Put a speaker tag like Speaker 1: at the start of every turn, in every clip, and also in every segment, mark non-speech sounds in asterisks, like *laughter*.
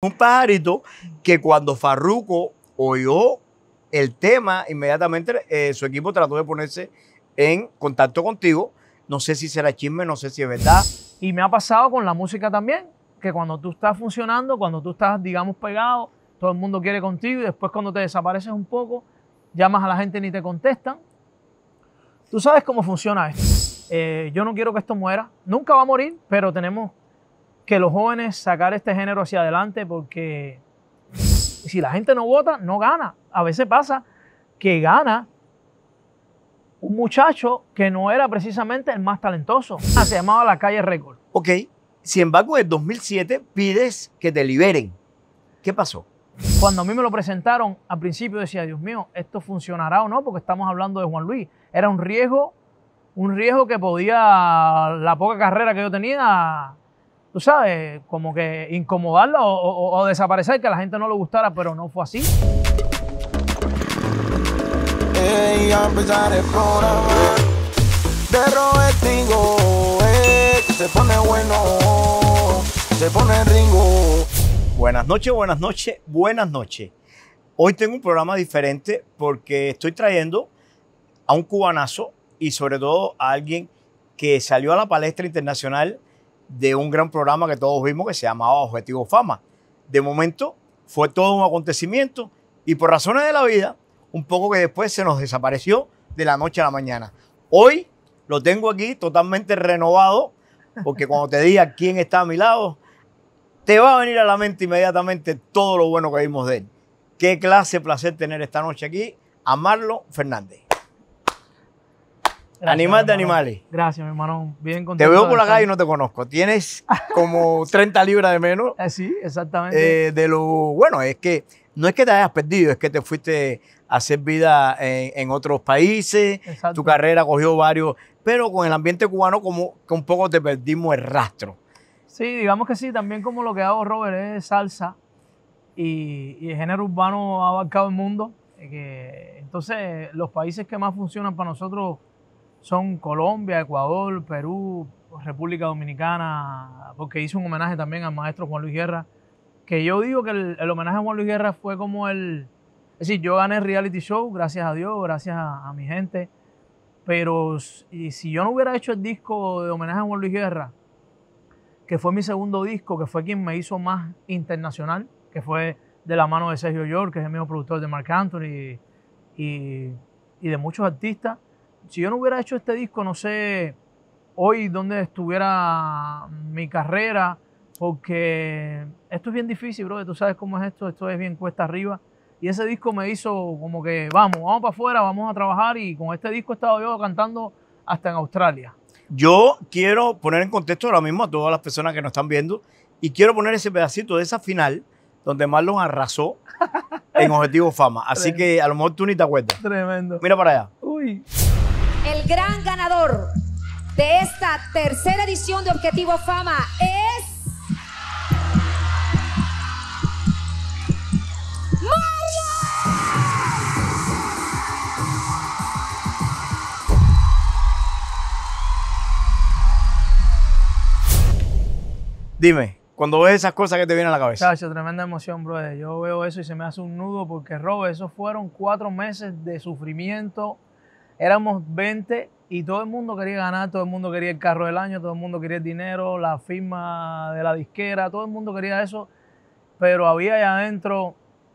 Speaker 1: Un pajarito que cuando Farruco oyó el tema, inmediatamente eh, su equipo trató de ponerse en contacto contigo. No sé si será chisme, no sé si es verdad.
Speaker 2: Y me ha pasado con la música también, que cuando tú estás funcionando, cuando tú estás, digamos, pegado, todo el mundo quiere contigo y después cuando te desapareces un poco, llamas a la gente y ni te contestan. Tú sabes cómo funciona esto. Eh, yo no quiero que esto muera. Nunca va a morir, pero tenemos que los jóvenes sacar este género hacia adelante porque si la gente no vota, no gana. A veces pasa que gana un muchacho que no era precisamente el más talentoso. Ah, se llamaba La Calle Récord. Ok, sin embargo, en el 2007 pides que te liberen. ¿Qué pasó? Cuando a mí me lo presentaron, al principio decía, Dios mío, esto funcionará o no, porque estamos hablando de Juan Luis. Era un riesgo, un riesgo que podía la poca carrera que yo tenía tú sabes, como que incomodarla o, desaparecer, que a la gente no le gustara, pero no fue así. se
Speaker 1: pone bueno, se pone ringo. Buenas noches, buenas noches, buenas noches. Hoy tengo un programa diferente porque estoy trayendo a un cubanazo y sobre todo a alguien que salió a la palestra internacional de un gran programa que todos vimos que se llamaba Objetivo Fama. De momento fue todo un acontecimiento y por razones de la vida, un poco que después se nos desapareció de la noche a la mañana. Hoy lo tengo aquí totalmente renovado, porque cuando te diga quién está a mi lado, te va a venir a la mente inmediatamente todo lo bueno que vimos de él. Qué clase placer tener esta noche aquí a Marlo Fernández.
Speaker 2: Animal de animales. Gracias, mi hermano. Bien contento. Te veo por la calle y no te
Speaker 1: conozco. Tienes como 30 *laughs* libras de menos. Eh, sí, exactamente. Eh, de lo bueno, es que no es que te hayas perdido, es que te fuiste a hacer vida en, otros países. Tu carrera cogió varios, pero con el ambiente cubano como que un poco te perdimos el rastro.
Speaker 2: Sí, digamos que sí. También como lo que hago, Robert, es salsa y, el género urbano ha abarcado el mundo. Eh, entonces, los países que más funcionan para nosotros son Colombia, Ecuador, Perú, República Dominicana, porque hice un homenaje también al maestro Juan Luis Guerra, que yo digo que el, homenaje a Juan Luis Guerra fue como el... Es decir, yo gané el reality show, gracias a Dios, gracias a, mi gente, pero si, yo no hubiera hecho el disco de homenaje a Juan Luis Guerra, que fue mi segundo disco, que fue quien me hizo más internacional, que fue de la mano de Sergio York, que es el mismo productor de Mark Anthony y de muchos artistas, si yo no hubiera hecho este disco, no sé hoy dónde estuviera mi carrera, porque esto es bien difícil, bro. Tú sabes cómo es esto, esto es bien cuesta arriba. Y ese disco me hizo como que, vamos, vamos para afuera, vamos a trabajar. Y con este disco he estado yo cantando hasta en Australia.
Speaker 1: Yo quiero poner en contexto ahora mismo a todas las personas que nos están viendo y quiero poner ese pedacito de esa final donde Marlon arrasó en *laughs* Objetivo Fama. Así que a lo mejor tú ni te acuerdas. Tremendo. Mira para allá.
Speaker 2: Uy el gran ganador de esta tercera edición de Objetivo Fama es...
Speaker 1: Dime, cuando ves esas cosas que te vienen a la cabeza.
Speaker 2: Chacho, tremenda emoción, brother. Yo veo eso y se me hace un nudo porque, Rob, esos fueron cuatro meses de sufrimiento éramos 20 y todo el mundo quería ganar, todo el mundo quería el carro del año, todo el mundo quería el dinero, la firma de la disquera, todo el mundo quería eso, pero había allá adentro,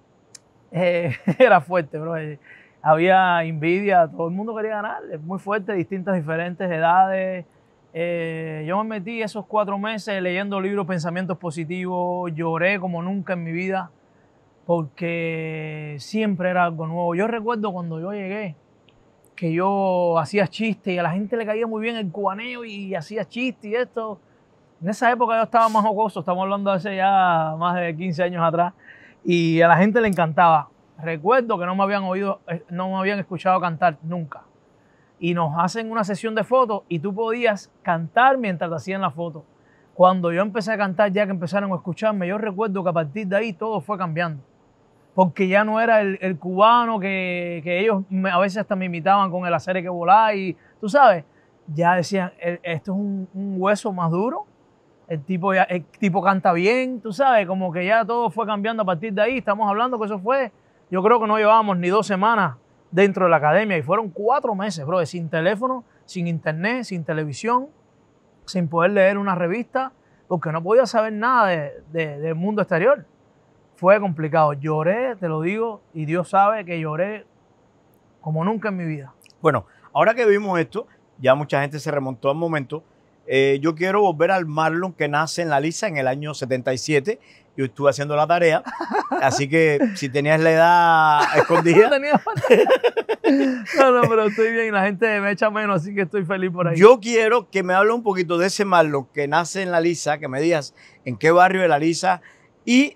Speaker 2: *laughs* eh, era fuerte, bro. Eh, había envidia, todo el mundo quería ganar, muy fuerte, distintas, diferentes edades. Eh, yo me metí esos cuatro meses leyendo libros, pensamientos positivos, lloré como nunca en mi vida, porque siempre era algo nuevo. Yo recuerdo cuando yo llegué, que yo hacía chistes y a la gente le caía muy bien el cubaneo y hacía chistes y esto. En esa época yo estaba más jocoso, estamos hablando de hace ya más de 15 años atrás, y a la gente le encantaba. Recuerdo que no me habían oído, eh, no me habían escuchado cantar nunca. Y nos hacen una sesión de fotos y tú podías cantar mientras te hacían la foto. Cuando yo empecé a cantar, ya que empezaron a escucharme, yo recuerdo que a partir de ahí todo fue cambiando porque ya no era el, cubano que, ellos a veces hasta me imitaban con el hacer que volar y tú sabes, ya decían, esto es un, hueso más duro, el tipo, tipo canta bien, tú sabes, como que ya todo fue cambiando a partir de ahí, estamos hablando que eso fue, yo creo que no llevábamos ni dos semanas dentro de la academia y fueron cuatro meses, bro, sin teléfono, sin internet, sin televisión, sin poder leer una revista, porque no podía saber nada del mundo exterior fue complicado. Lloré, te lo digo, y Dios sabe que lloré como nunca en mi vida.
Speaker 1: Bueno, ahora que vimos esto, ya mucha gente se remontó al momento. Eh, yo quiero volver al Marlon que nace en la Lisa en el año 77. Yo estuve haciendo la tarea, así que si tenías la edad *laughs* escondida.
Speaker 2: *laughs* no, no, pero estoy bien, la gente me echa menos, así que estoy feliz por ahí. Yo quiero que me hables un poquito
Speaker 1: de ese Marlon que nace en la Lisa, que me digas en qué barrio de la Lisa y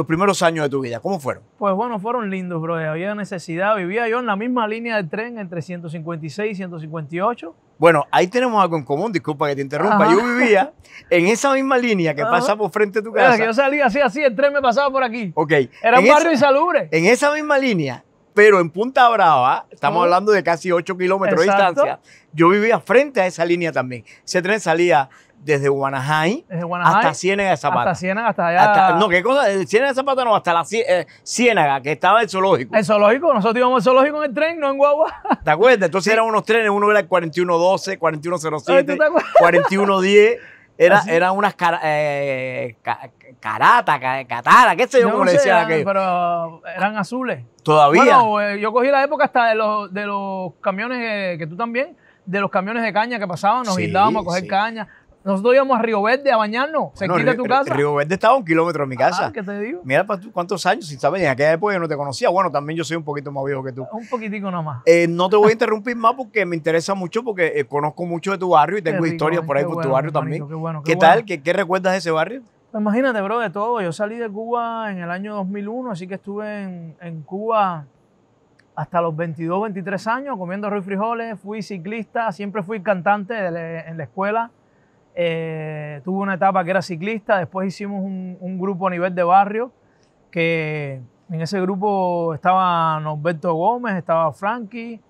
Speaker 1: los primeros años de tu vida? ¿Cómo fueron?
Speaker 2: Pues bueno, fueron lindos, bro. Había necesidad. Vivía yo en la misma línea de tren entre 156 y 158.
Speaker 1: Bueno, ahí tenemos algo en común, disculpa que te interrumpa. Yo vivía en esa misma línea que pasaba pasa por frente a tu casa. yo
Speaker 2: salía así, así, el tren me pasaba
Speaker 1: por aquí. Ok. Era un barrio insalubre. En esa misma línea, pero en Punta Brava, estamos hablando de casi 8 kilómetros de distancia, yo vivía frente a esa línea también. Ese tren salía desde Guanajay,
Speaker 2: hasta Ciénaga de Zapata. Hasta Ciénaga, hasta allá. no,
Speaker 1: ¿qué cosa? Ciénaga de Zapata no, hasta la eh, Ciénaga, que estaba el zoológico. El
Speaker 2: zoológico, nosotros íbamos al zoológico en el tren, no en guagua.
Speaker 1: ¿Te acuerdas? Entonces eran unos trenes, uno era el 4112, 4107, 4110. Era, unas caratas, eh, carata, qué sé yo, cómo le decían eran,
Speaker 2: Pero eran azules. Todavía. Bueno, eh, yo cogí la época hasta de los, de los camiones eh, que, tú también de los camiones de caña que pasaban, nos sí, a coger caña. Nosotros íbamos a Río Verde a bañarnos. Se de quita tu casa. Río
Speaker 1: Verde estaba a un kilómetro de mi casa. Ah, ¿Qué te digo? Mira para tú cuántos años, si sabes, en aquella época yo no te conocía. Bueno, también yo soy un poquito más viejo que tú.
Speaker 2: Un poquitico nomás. más.
Speaker 1: Eh, no te voy a interrumpir más porque me interesa mucho, porque eh, conozco mucho de tu barrio y tengo historias por ahí por tu barrio también. Qué,
Speaker 2: bueno, qué, tal?
Speaker 1: ¿Qué, recuerdas de ese barrio?
Speaker 2: Pues imagínate, bro, de todo. Yo salí de Cuba en el año 2001, así que estuve en, Cuba hasta los 22, 23 años comiendo arroz y frijoles. Fui ciclista, siempre fui cantante en la escuela. Eh, tuve una etapa que era ciclista, después hicimos un, grupo a nivel de barrio, que en ese grupo estaba Norberto Gómez, estaba Frankie,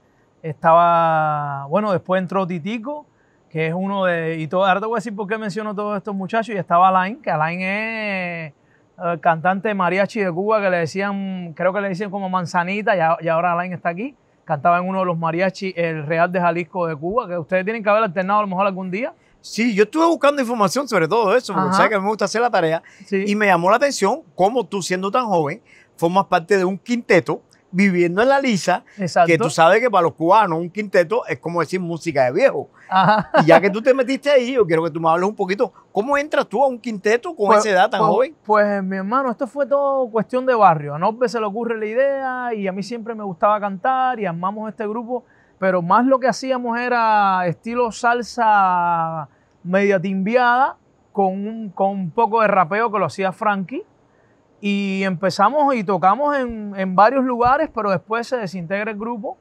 Speaker 2: estaba, bueno, después entró Titico, que es uno de, y todo, ahora te voy a decir por qué menciono todos estos muchachos, y estaba Alain, que Alain es eh, cantante mariachi de Cuba, que le decían, creo que le decían como manzanita, y, y ahora Alain está aquí, cantaba en uno de los mariachi, el Real de Jalisco de Cuba, que ustedes tienen que haber alternado a lo mejor algún día. Sí, yo estuve buscando información sobre todo eso, porque sabes que a me gusta hacer la tarea. Y me llamó la atención cómo tú,
Speaker 1: siendo tan joven, formas parte de un quinteto viviendo en la lisa, que tú sabes que para los cubanos un quinteto es como decir música de viejo. Y ya que tú te metiste ahí, yo quiero que tú me hables un poquito, ¿cómo entras tú a un quinteto con pues, esa edad tan pues, joven?
Speaker 2: Pues mi hermano, esto fue todo cuestión de barrio. A Norbe se le ocurre la idea y a mí siempre me gustaba cantar y armamos este grupo pero más lo que hacíamos era estilo salsa media timbiada con un, poco de rapeo que lo hacía Frankie. Y empezamos y tocamos en, en varios lugares, pero después se desintegra el grupo.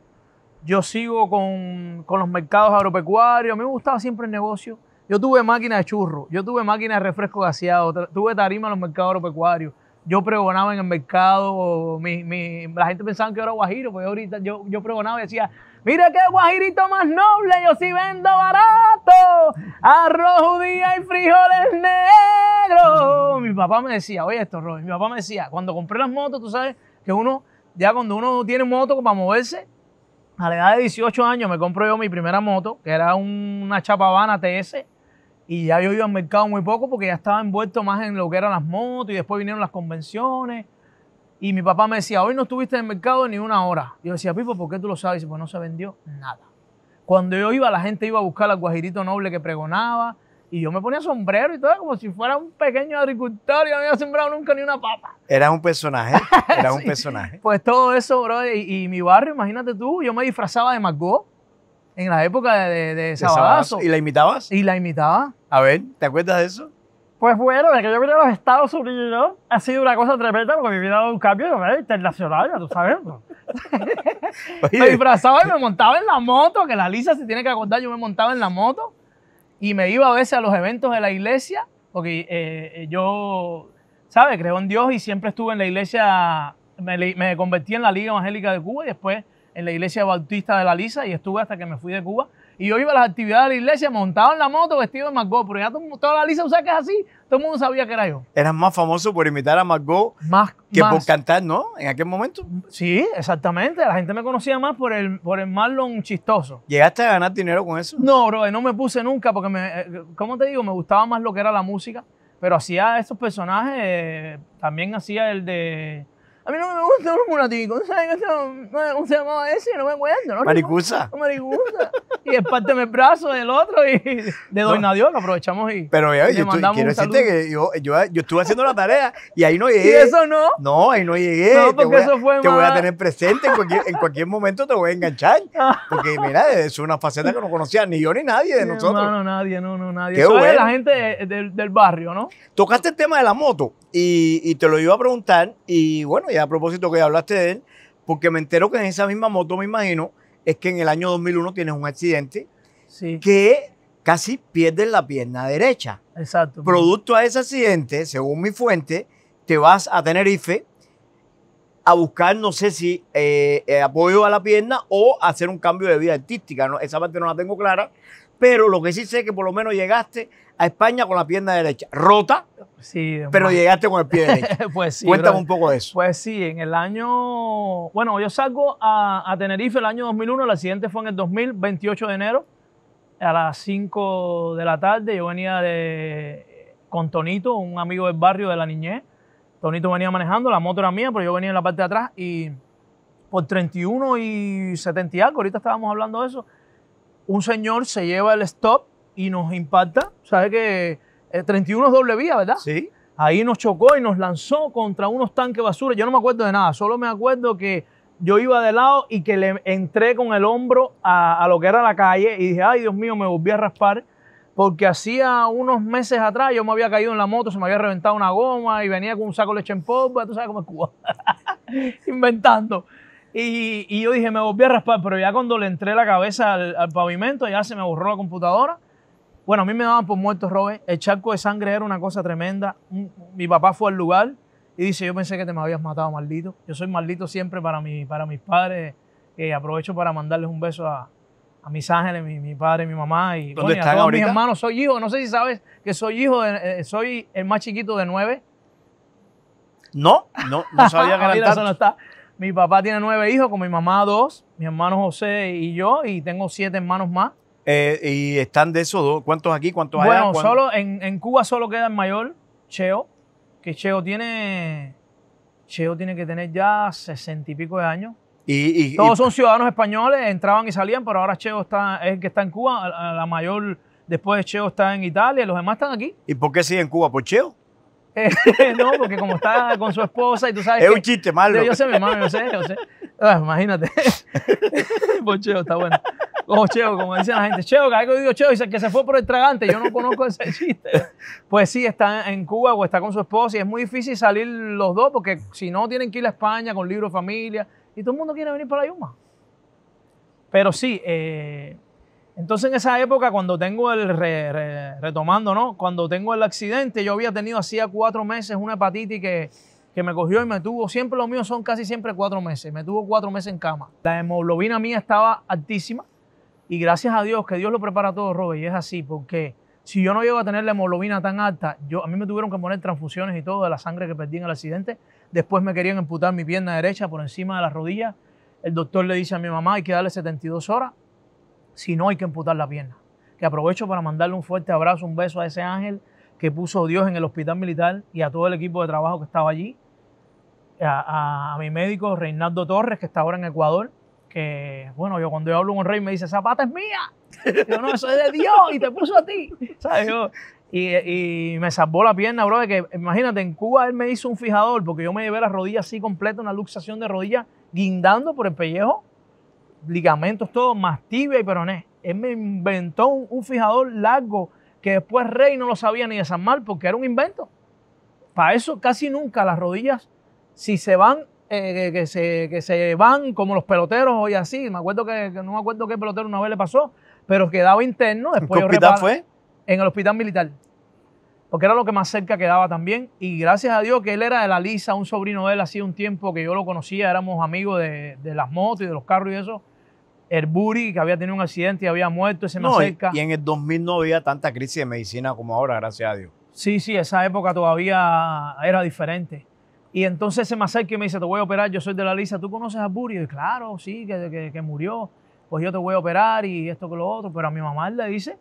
Speaker 2: Yo sigo con, con los mercados agropecuarios. A mí me gustaba siempre el negocio. Yo tuve máquina de churro, yo tuve máquina de refresco gaseado, tuve tarima en los mercados agropecuarios. Yo pregonaba en el mercado, la gente pensaba que era guajiro, pues ahorita yo, yo pregonaba y decía, Mira qué guajirito más noble, yo sí vendo barato. Arroz, judía y frijoles negros. Mi papá me decía, oye esto, mi papá me decía, cuando compré las motos, tú sabes que uno, ya cuando uno tiene moto para moverse, a la edad de 18 años me compro yo mi primera moto, que era una Chapavana TS, y ya yo iba al mercado muy poco porque ya estaba envuelto más en lo que eran las motos y después vinieron las convenciones. Y mi papá me decía, hoy no estuviste en el mercado ni una hora. Yo decía, Pipo, ¿por qué tú lo sabes? Y pues no se vendió nada. Cuando yo iba, la gente iba a buscar al guajirito noble que pregonaba. Y yo me ponía sombrero y todo, como si fuera un pequeño agricultor y no había sembrado nunca ni una papa.
Speaker 1: Era un personaje, *laughs* era un personaje.
Speaker 2: Pues todo eso, bro. Y, mi barrio, imagínate tú, yo me disfrazaba de Margot en la época de, de, ¿Y la imitabas? Y la imitaba.
Speaker 1: A ver, ¿te acuerdas de eso?
Speaker 2: Pues bueno, desde que yo vine a los Estados Unidos ha sido una cosa tremenda porque mi vida dado un cambio internacional, ya tú sabes.
Speaker 1: *laughs* me
Speaker 2: disfrazaba y me montaba en la moto, que la Lisa se tiene que acordar, yo me montaba en la moto y me iba a veces a los eventos de la iglesia, porque eh, yo, ¿sabes? Creo en Dios y siempre estuve en la iglesia, me, me convertí en la Liga Evangélica de Cuba y después en la iglesia bautista de la Lisa y estuve hasta que me fui de Cuba y yo iba a las actividades de la iglesia, montado en la moto, vestido de Margot. Pero ya toda la lista, sea que es así? Todo el mundo sabía que era yo.
Speaker 1: Eras más famoso por imitar a Margot
Speaker 2: que por cantar, ¿no? En aquel momento. Sí, exactamente. La gente me conocía más por el, por el Marlon chistoso. ¿Llegaste a ganar dinero con eso? No, bro, no me puse nunca porque, me, eh, ¿cómo te digo? Me gustaba más lo que era la música. Pero hacía estos personajes, eh, también hacía el de a mí no me gusta un mulaticos. ¿Sabes qué ¿Cómo se llamaba ese? No me acuerdo, ¿no? Maricusa. Maricusa. Y espárteme el brazo del otro y de doy nadie, lo aprovechamos y. Pero yo, yo quiero decirte que
Speaker 1: yo, estuve haciendo la tarea y ahí no llegué. ¿Y eso no? No, ahí no llegué. No, porque eso fue Te voy a tener presente en cualquier, momento, te voy a enganchar. *laughs* Porque mira, es una faceta que no conocía ni yo ni nadie de nosotros. No,
Speaker 2: no, nadie, no, no, nadie. Qué Eso la gente del barrio, ¿no?
Speaker 1: Tocaste el tema de la moto y, y te lo iba a preguntar y bueno, ya a propósito que hablaste de él, porque me entero que en esa misma moto, me imagino, es que en el año 2001 tienes un accidente que casi pierdes la pierna derecha.
Speaker 2: Exacto. Producto
Speaker 1: a ese accidente, según mi fuente, te vas a Tenerife a buscar, no sé si eh, eh, apoyo a la pierna o hacer un cambio de vida artística. Esa parte no la tengo clara, pero lo que sí sé es que por lo menos llegaste
Speaker 2: a España con la pierna derecha, rota, sí, pero llegaste con el pie *laughs* derecho. Pues Cuéntame un poco de eso. Pues sí, en el año, bueno, yo salgo a, a, Tenerife el año 2001, el accidente fue en el 2000, de enero, a las 5 de la tarde, yo venía de, con Tonito, un amigo del barrio de la niñez, Tonito venía manejando, la moto era mía, pero yo venía en la parte de atrás y por 31 y 70 y ahorita estábamos hablando de eso, un señor se lleva el stop y nos impacta. ¿Sabes que 31 eh, es doble vía, verdad? Sí. Ahí nos chocó y nos lanzó contra unos tanques basura. Yo no me acuerdo de nada, solo me acuerdo que yo iba de lado y que le entré con el hombro a, lo que era la calle y dije, ay Dios mío, me volví a raspar porque hacía unos meses atrás yo me había caído en la moto, se me había reventado una goma y venía con un saco de leche en pop, tú sabes cómo es Cuba, *laughs* inventando. Y, yo dije, me volví a raspar, pero ya cuando le entré la cabeza al, al, pavimento, ya se me borró la computadora bueno, a mí me daban por muerto, Robert. El charco de sangre era una cosa tremenda. Mi papá fue al lugar y dice, yo pensé que te me habías matado, maldito. Yo soy maldito siempre para, mi, para mis padres. aprovecho para mandarles un beso a, mis ángeles, mi, mi, padre, mi mamá y, ¿Dónde están a mis hermanos. Soy hijo, no sé si sabes que soy hijo, de, eh, soy el más chiquito de nueve. No,
Speaker 1: no, no sabía que la *laughs* no
Speaker 2: Mi papá tiene nueve hijos, con mi mamá dos, mi hermano José y yo, y tengo siete hermanos más.
Speaker 1: Eh, y están de esos dos. ¿Cuántos aquí? ¿Cuántos allá? Bueno, solo
Speaker 2: en, Cuba solo queda el mayor, Cheo, que Cheo tiene. Cheo tiene que tener ya sesenta y pico de años. Y, Todos son ciudadanos españoles, entraban y salían, pero ahora Cheo está, es el que está en Cuba, la, mayor, después de Cheo está en Italia, los demás están aquí.
Speaker 1: ¿Y por qué sigue en Cuba? ¿Por Cheo?
Speaker 2: Eh, *laughs* no, porque como está con su esposa y tú sabes. Es un chiste malo. Yo sé, mi yo sé, ah, imagínate. *laughs* *laughs* por Cheo, está bueno como Cheo, como dicen la gente, Cheo, que digo Cheo, dice que se fue por el tragante, yo no conozco ese chiste. Pues sí, está en Cuba o está con su esposa y es muy difícil salir los dos porque si no tienen que ir a España con libro de familia y todo el mundo quiere venir para la Yuma. Pero sí, eh, entonces en esa época cuando tengo el, retomando, ¿no? Cuando tengo el accidente, yo había tenido hacía cuatro meses una hepatitis que que me cogió y me tuvo, siempre los míos son casi siempre cuatro meses, me tuvo cuatro meses en cama. La hemoglobina mía estaba altísima, y gracias a Dios, que Dios lo prepara todo, Robert, y es así, porque si yo no llego a tener la hemoglobina tan alta, yo, a mí me tuvieron que poner transfusiones y todo de la sangre que perdí en el accidente. Después me querían amputar mi pierna derecha por encima de la rodilla. El doctor le dice a mi mamá, hay que darle 72 horas, si no hay que amputar la pierna. Que aprovecho para mandarle un fuerte abrazo, un beso a ese ángel que puso Dios en el hospital militar y a todo el equipo de trabajo que estaba allí. A, a mi médico Reinaldo Torres, que está ahora en Ecuador, que, bueno, yo cuando yo hablo con un rey me dice, esa pata es mía. Yo no, eso es de Dios y te puso a ti. ¿Sabes? y, me salvó la pierna, bro, de que imagínate, en Cuba él me hizo un fijador porque yo me llevé la rodillas así completa, una luxación de rodillas guindando por el pellejo, ligamentos todo más tibia y peroné. Él me inventó un, fijador largo que después Rey no lo sabía ni desarmar porque era un invento. Para eso casi nunca las rodillas, si se van eh, que, se, que, se, van como los peloteros hoy así. Me acuerdo que, no me acuerdo qué pelotero una vez le pasó, pero quedaba interno. Después ¿En qué hospital fue? En el hospital militar. Porque era lo que más cerca quedaba también. Y gracias a Dios que él era de la Lisa, un sobrino de él, hacía un tiempo que yo lo conocía, éramos amigos de, las motos y de los carros y eso. El Buri, que había tenido un accidente y había muerto, ese más cerca. Y en
Speaker 1: el 2000 no había tanta crisis de medicina como ahora, gracias a Dios.
Speaker 2: Sí, sí, esa época todavía era diferente. Y entonces se me acerca y me dice, te voy a operar, yo soy de la Lisa, ¿tú conoces a Burio? Y claro, sí, que, murió, pues yo te voy a operar y esto que lo otro. Pero a mi mamá le dice,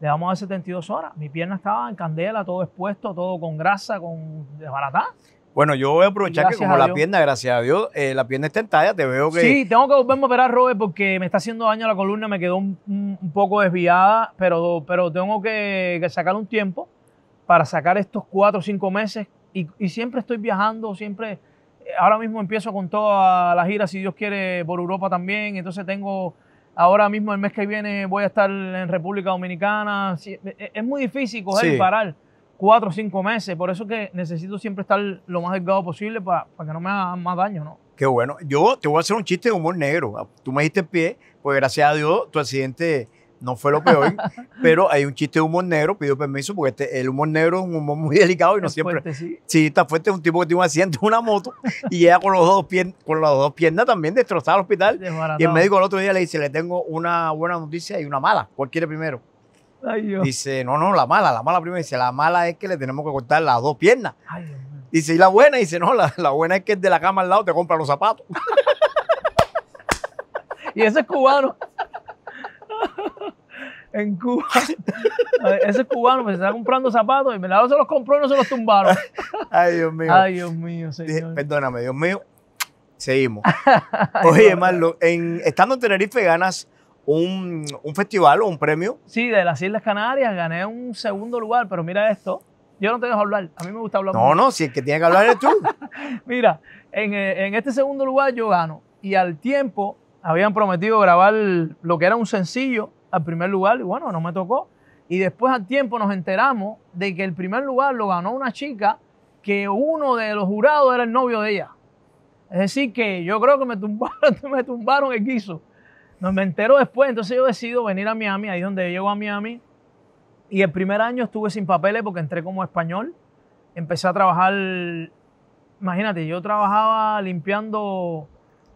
Speaker 2: le vamos a dar 72 horas. Mi pierna estaba en candela, todo expuesto, todo con grasa, con desbaratada.
Speaker 1: Bueno, yo voy a aprovechar que como la pierna, gracias a Dios, eh, la pierna está en talla, te veo que... Sí,
Speaker 2: tengo que volverme a operar, Robert, porque me está haciendo daño la columna, me quedó un, poco desviada, pero, pero tengo que sacar un tiempo para sacar estos cuatro o cinco meses y, siempre estoy viajando, siempre, eh, ahora mismo empiezo con toda la gira, si Dios quiere, por Europa también, entonces tengo, ahora mismo el mes que viene voy a estar en República Dominicana, e, e, es muy difícil coger y parar cuatro o cinco meses, por eso que necesito siempre estar lo más delgado posible para, para que no me hagan más daño, ¿no?
Speaker 1: Qué bueno. Yo te voy a hacer un chiste de humor negro. Tú me diste pie, pues gracias a Dios tu accidente no fue lo peor, pero hay un chiste de humor negro, pido permiso, porque este, el humor negro es un humor muy *laughs* delicado y no siempre... Si sí. está fuerte, es un tipo que tiene un accidente en una moto y llega con, los dos pies con las dos piernas también destrozada al hospital. Y el médico el otro día le dice, le tengo una buena noticia y una mala, ¿cuál quiere primero? Dice, no, no, la mala, la mala primero. Dice, la mala es que le tenemos que cortar las dos piernas. Ay, Dios. Dice, ¿y la buena? Dice, no, la, la buena es que el de la cama al lado te compra los zapatos. *laughs* y ese es cubano.
Speaker 2: *laughs* en Cuba. Ese cubano pues, se está comprando zapatos y me la se los compró y no se los tumbaron. *laughs*
Speaker 1: Ay, Dios mío. Ay, Dios mío, perdóname, Dios mío. Seguimos. *laughs* Oye, Marlo, estando en Tenerife ganas
Speaker 2: un, festival o un premio. Sí, de las Islas Canarias gané un segundo lugar, pero mira esto. Yo no tengo dejo hablar. A mí me gusta hablar. No, no,
Speaker 1: si el que tiene que hablar eres tú.
Speaker 2: Mira, eh, en, este segundo lugar yo gano. Y al tiempo habían prometido grabar lo que era un sencillo al primer lugar y bueno, no me tocó. Y después al tiempo nos enteramos de que el primer lugar lo ganó una chica que uno de los jurados era el novio de ella. Es decir, que yo creo que me tumbaron, *laughs* me tumbaron el guiso. No, me entero después, entonces yo decido venir a Miami, ahí donde llego a Miami. Y el primer año estuve sin papeles porque entré como español. Empecé a trabajar, imagínate, yo trabajaba limpiando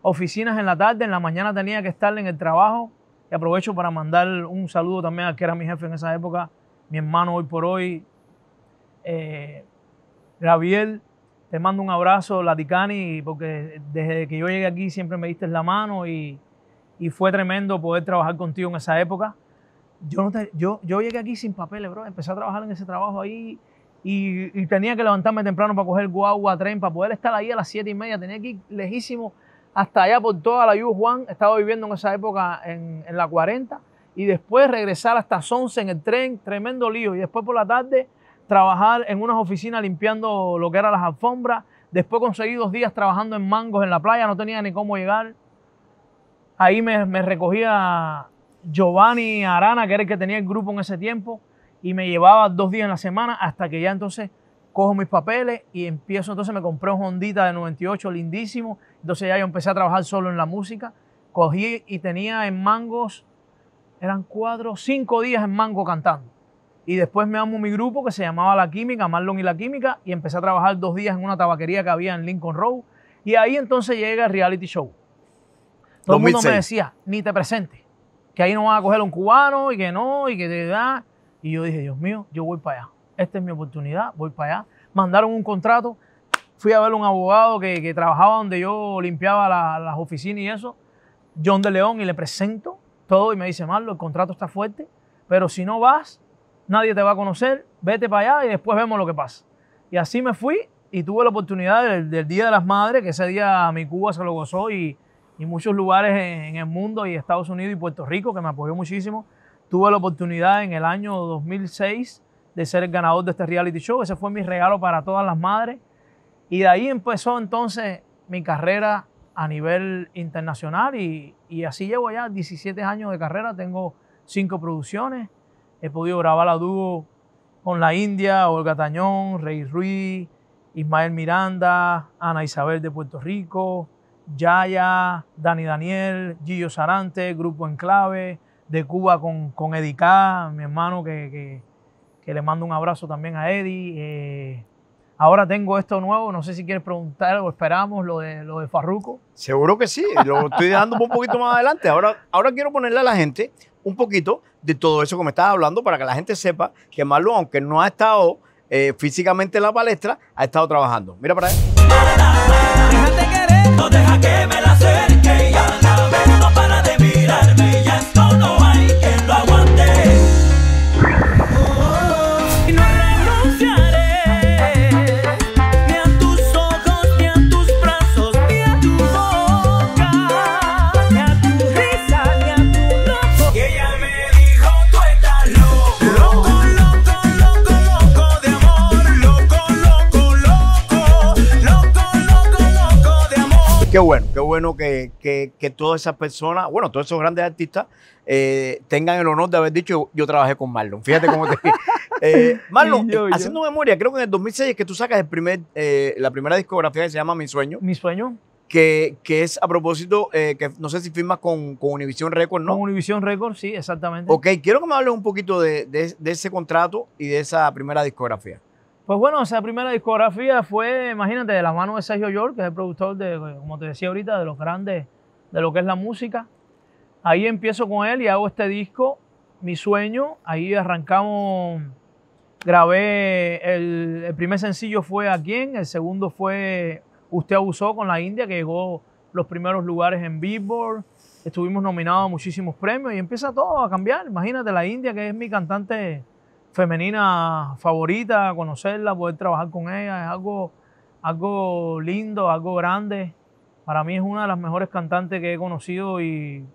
Speaker 2: oficinas en la tarde, en la mañana tenía que estar en el trabajo y aprovecho para mandar un saludo también a que era mi jefe en esa época, mi hermano hoy por hoy, eh, Gabriel, te mando un abrazo, Laticani, porque desde que yo llegué aquí siempre me diste la mano y, fue tremendo poder trabajar contigo en esa época. Yo, no yo, yo llegué aquí sin papeles, bro, empecé a trabajar en ese trabajo ahí y, y tenía que levantarme temprano para coger guagua, tren, para poder estar ahí a las siete y media, tenía que ir lejísimo hasta allá por toda la U Juan, estaba viviendo en esa época en, la 40, y después regresar hasta 11 en el tren, tremendo lío, y después por la tarde trabajar en unas oficinas limpiando lo que eran las alfombras, después conseguí dos días trabajando en mangos en la playa, no tenía ni cómo llegar, ahí me, me recogía Giovanni Arana, que era el que tenía el grupo en ese tiempo, y me llevaba dos días en la semana hasta que ya entonces cojo mis papeles y empiezo, entonces me compré un Hondita de 98, lindísimo, entonces ya yo empecé a trabajar solo en la música, cogí y tenía en mangos, eran cuatro, cinco días en mango cantando. Y después me amo mi grupo que se llamaba La Química, Marlon y La Química, y empecé a trabajar dos días en una tabaquería que había en Lincoln Road. Y ahí entonces llega el reality show. Todo el mundo me decía, ni te presentes, que ahí no van a coger a un cubano y que no, y que te da. Y yo dije, Dios mío, yo voy para allá esta es mi oportunidad, voy para allá. Mandaron un contrato, fui a ver un abogado que, trabajaba donde yo limpiaba las oficinas y eso, John de León, y le presento todo y me dice, Marlo, el contrato está fuerte, pero si no vas, nadie te va a conocer, vete para allá y después vemos lo que pasa. Y así me fui y tuve la oportunidad del, Día de las Madres, que ese día mi Cuba se lo gozó y, muchos lugares en, en, el mundo y Estados Unidos y Puerto Rico, que me apoyó muchísimo. Tuve la oportunidad en el año 2006 de ser el ganador de este reality show. Ese fue mi regalo para todas las madres. Y de ahí empezó entonces mi carrera a nivel internacional y, así llevo ya 17 años de carrera. Tengo cinco producciones. He podido grabar a dúo con la India, Olga Tañón, Rey Ruiz, Ismael Miranda, Ana Isabel de Puerto Rico, Yaya, Dani Daniel, Gillo Sarante, Grupo Enclave, de Cuba con, con Edicá, mi hermano que, que le mando un abrazo también a Eddie. Eh, ahora tengo esto nuevo, no sé si quieres preguntar algo, esperamos lo de, lo de Farruco.
Speaker 1: Seguro que sí, lo estoy dejando un poquito más adelante. Ahora, ahora quiero ponerle a la gente un poquito de todo eso que me estás hablando para que la gente sepa que Marlon, aunque no ha estado eh, físicamente en la palestra, ha estado trabajando. Mira para él. Qué bueno, qué bueno que, todas esas personas, bueno, todos esos grandes artistas eh, tengan el honor de haber dicho, yo trabajé con Marlon. Fíjate cómo te... *laughs* Eh, Marlon, haciendo memoria, creo que en el 2006 es que tú sacas el primer, eh, la primera discografía que se llama Mi Sueño. Mi Sueño. Que, que, es a propósito, eh, que no sé si firmas con, con Univision Records, ¿no? Con
Speaker 2: Univision Records, sí, exactamente. Ok,
Speaker 1: quiero que me hables un poquito de, ese contrato y de esa primera discografía.
Speaker 2: Pues bueno, esa primera discografía fue, imagínate, de la mano de Sergio York, que es el productor de, como te decía ahorita, de los grandes, de lo que es la música. Ahí empiezo con él y hago este disco, Mi Sueño. Ahí arrancamos, grabé, el, primer sencillo fue A quién, el segundo fue Usted abusó con la India, que llegó los primeros lugares en Billboard. Estuvimos nominados a muchísimos premios y empieza todo a cambiar. Imagínate, la India, que es mi cantante femenina favorita, conocerla, poder trabajar con ella, es algo, algo lindo, algo grande. Para mí es una de las mejores cantantes que he conocido y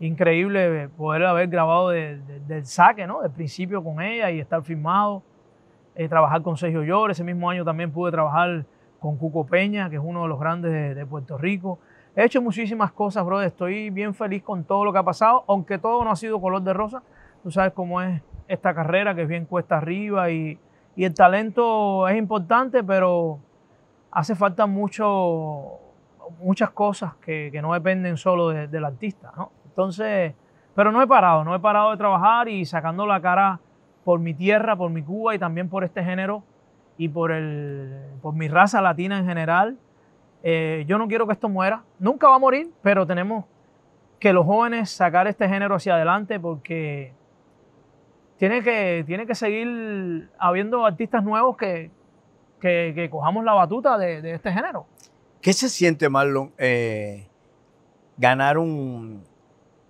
Speaker 2: increíble poder haber grabado del saque, ¿no? Del principio con ella y estar firmado. Eh, trabajar con Sergio Llor, ese mismo año también pude trabajar con Cuco Peña, que es uno de los grandes de, de Puerto Rico. He hecho muchísimas cosas, brother. Estoy bien feliz con todo lo que ha pasado, aunque todo no ha sido color de rosa. Tú sabes cómo es esta carrera que es bien cuesta arriba y, y el talento es importante, pero hace falta mucho, muchas cosas que, que no dependen solo del artista, ¿no? Entonces, pero no he parado, no he parado de trabajar y sacando la cara por mi tierra, por mi Cuba y también por este género y por, el, por mi raza latina en general. Eh, yo no quiero que esto muera, nunca va a morir, pero tenemos que los jóvenes sacar este género hacia adelante porque tiene que, tiene que seguir habiendo artistas nuevos que, cojamos la batuta de, este género.
Speaker 1: ¿Qué se siente, Marlon, eh, ganar un,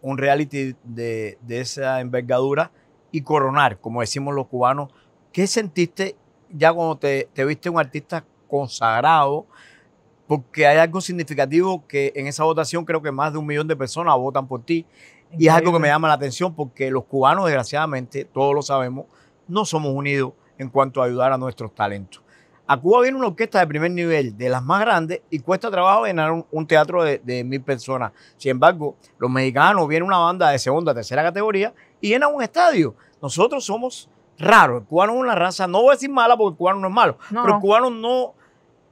Speaker 1: reality de, esa envergadura y coronar, como decimos los cubanos? ¿Qué sentiste ya cuando te, te viste un artista consagrado? Porque hay algo significativo que en esa votación creo que más de un millón de personas votan por ti y es algo que me llama la atención porque los cubanos, desgraciadamente, todos lo sabemos, no somos unidos en cuanto a ayudar a nuestros talentos. A Cuba viene una orquesta de primer nivel, de las más grandes, y cuesta trabajo llenar un, teatro de, mil personas. Sin embargo, los mexicanos vienen una banda de segunda, tercera categoría y llenan un estadio. Nosotros somos raros. El cubano es una raza, no voy a decir mala porque el cubano no es malo, pero el cubano no,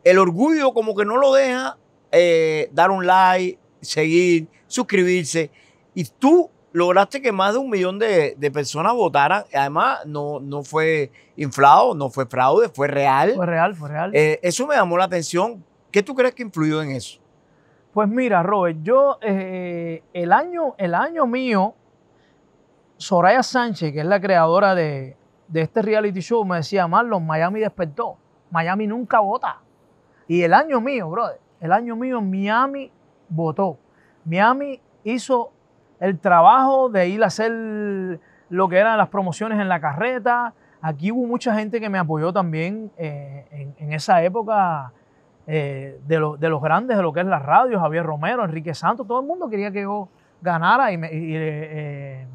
Speaker 1: el orgullo como que no lo deja eh, dar un like, seguir, suscribirse. Y tú lograste que más de un millón de, personas votaran. Además, no, no fue inflado, no fue fraude, fue real. Fue real, fue real. Eh, eso me llamó la atención. ¿Qué tú crees que influyó
Speaker 2: en eso? Pues mira, Robert, yo eh, el, año, el año mío, Soraya Sánchez, que es la creadora de, de este reality show, me decía, Marlon, Miami despertó. Miami nunca vota. Y el año mío, brother, el año mío, Miami votó. Miami hizo el trabajo de ir a hacer lo que eran las promociones en la carreta. Aquí hubo mucha gente que me apoyó también eh, en, esa época eh, de, los grandes, de lo que es la radio, Javier Romero, Enrique Santos, todo el mundo quería que yo ganara y, eh,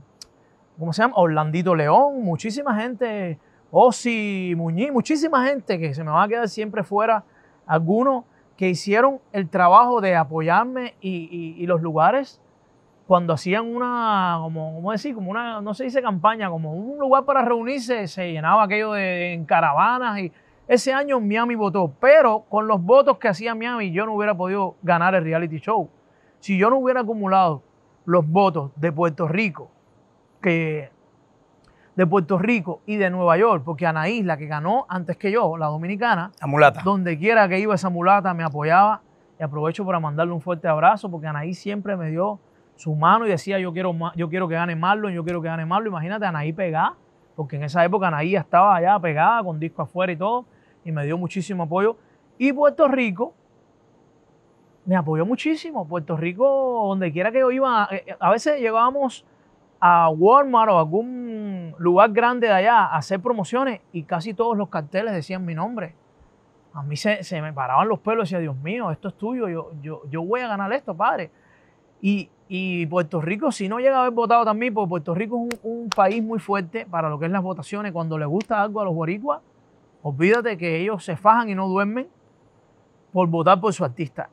Speaker 2: ¿cómo se llama? Orlandito León, muchísima gente, Osi Muñiz, muchísima gente que se me va a quedar siempre fuera, algunos que hicieron el trabajo de apoyarme y los lugares cuando hacían una, como, ¿cómo decir? Como una, no se dice campaña, como un lugar para reunirse, se llenaba aquello de, en caravanas y ese año Miami votó, pero con los votos que hacía Miami yo no hubiera podido ganar el reality show. Si yo no hubiera acumulado los votos de Puerto Rico, que de Puerto Rico y de Nueva York, porque Anaís, la que ganó antes que yo, la dominicana, donde quiera que iba esa mulata me apoyaba y aprovecho para mandarle un fuerte abrazo porque Anaís siempre me dio su mano y decía, yo quiero, yo quiero que gane Marlon, yo quiero que gane Marlon. Imagínate a Anaí pegada, porque en esa época Anaí estaba allá pegada, con disco afuera y todo, y me dio muchísimo apoyo. Y Puerto Rico me apoyó muchísimo. Puerto Rico, donde quiera que yo iba, eh, eh, a veces llegábamos a Walmart o algún lugar grande de allá a hacer promociones y casi todos los carteles decían mi nombre. A mí se, me paraban los pelos y decía, Dios mío, esto es tuyo, yo, yo voy a ganar esto, padre. Y, y Puerto Rico, si no llega a haber votado también, porque Puerto Rico es un, país muy fuerte para lo que es las votaciones. Cuando le gusta algo a los boricuas, olvídate que ellos se fajan y no duermen por votar por su artista.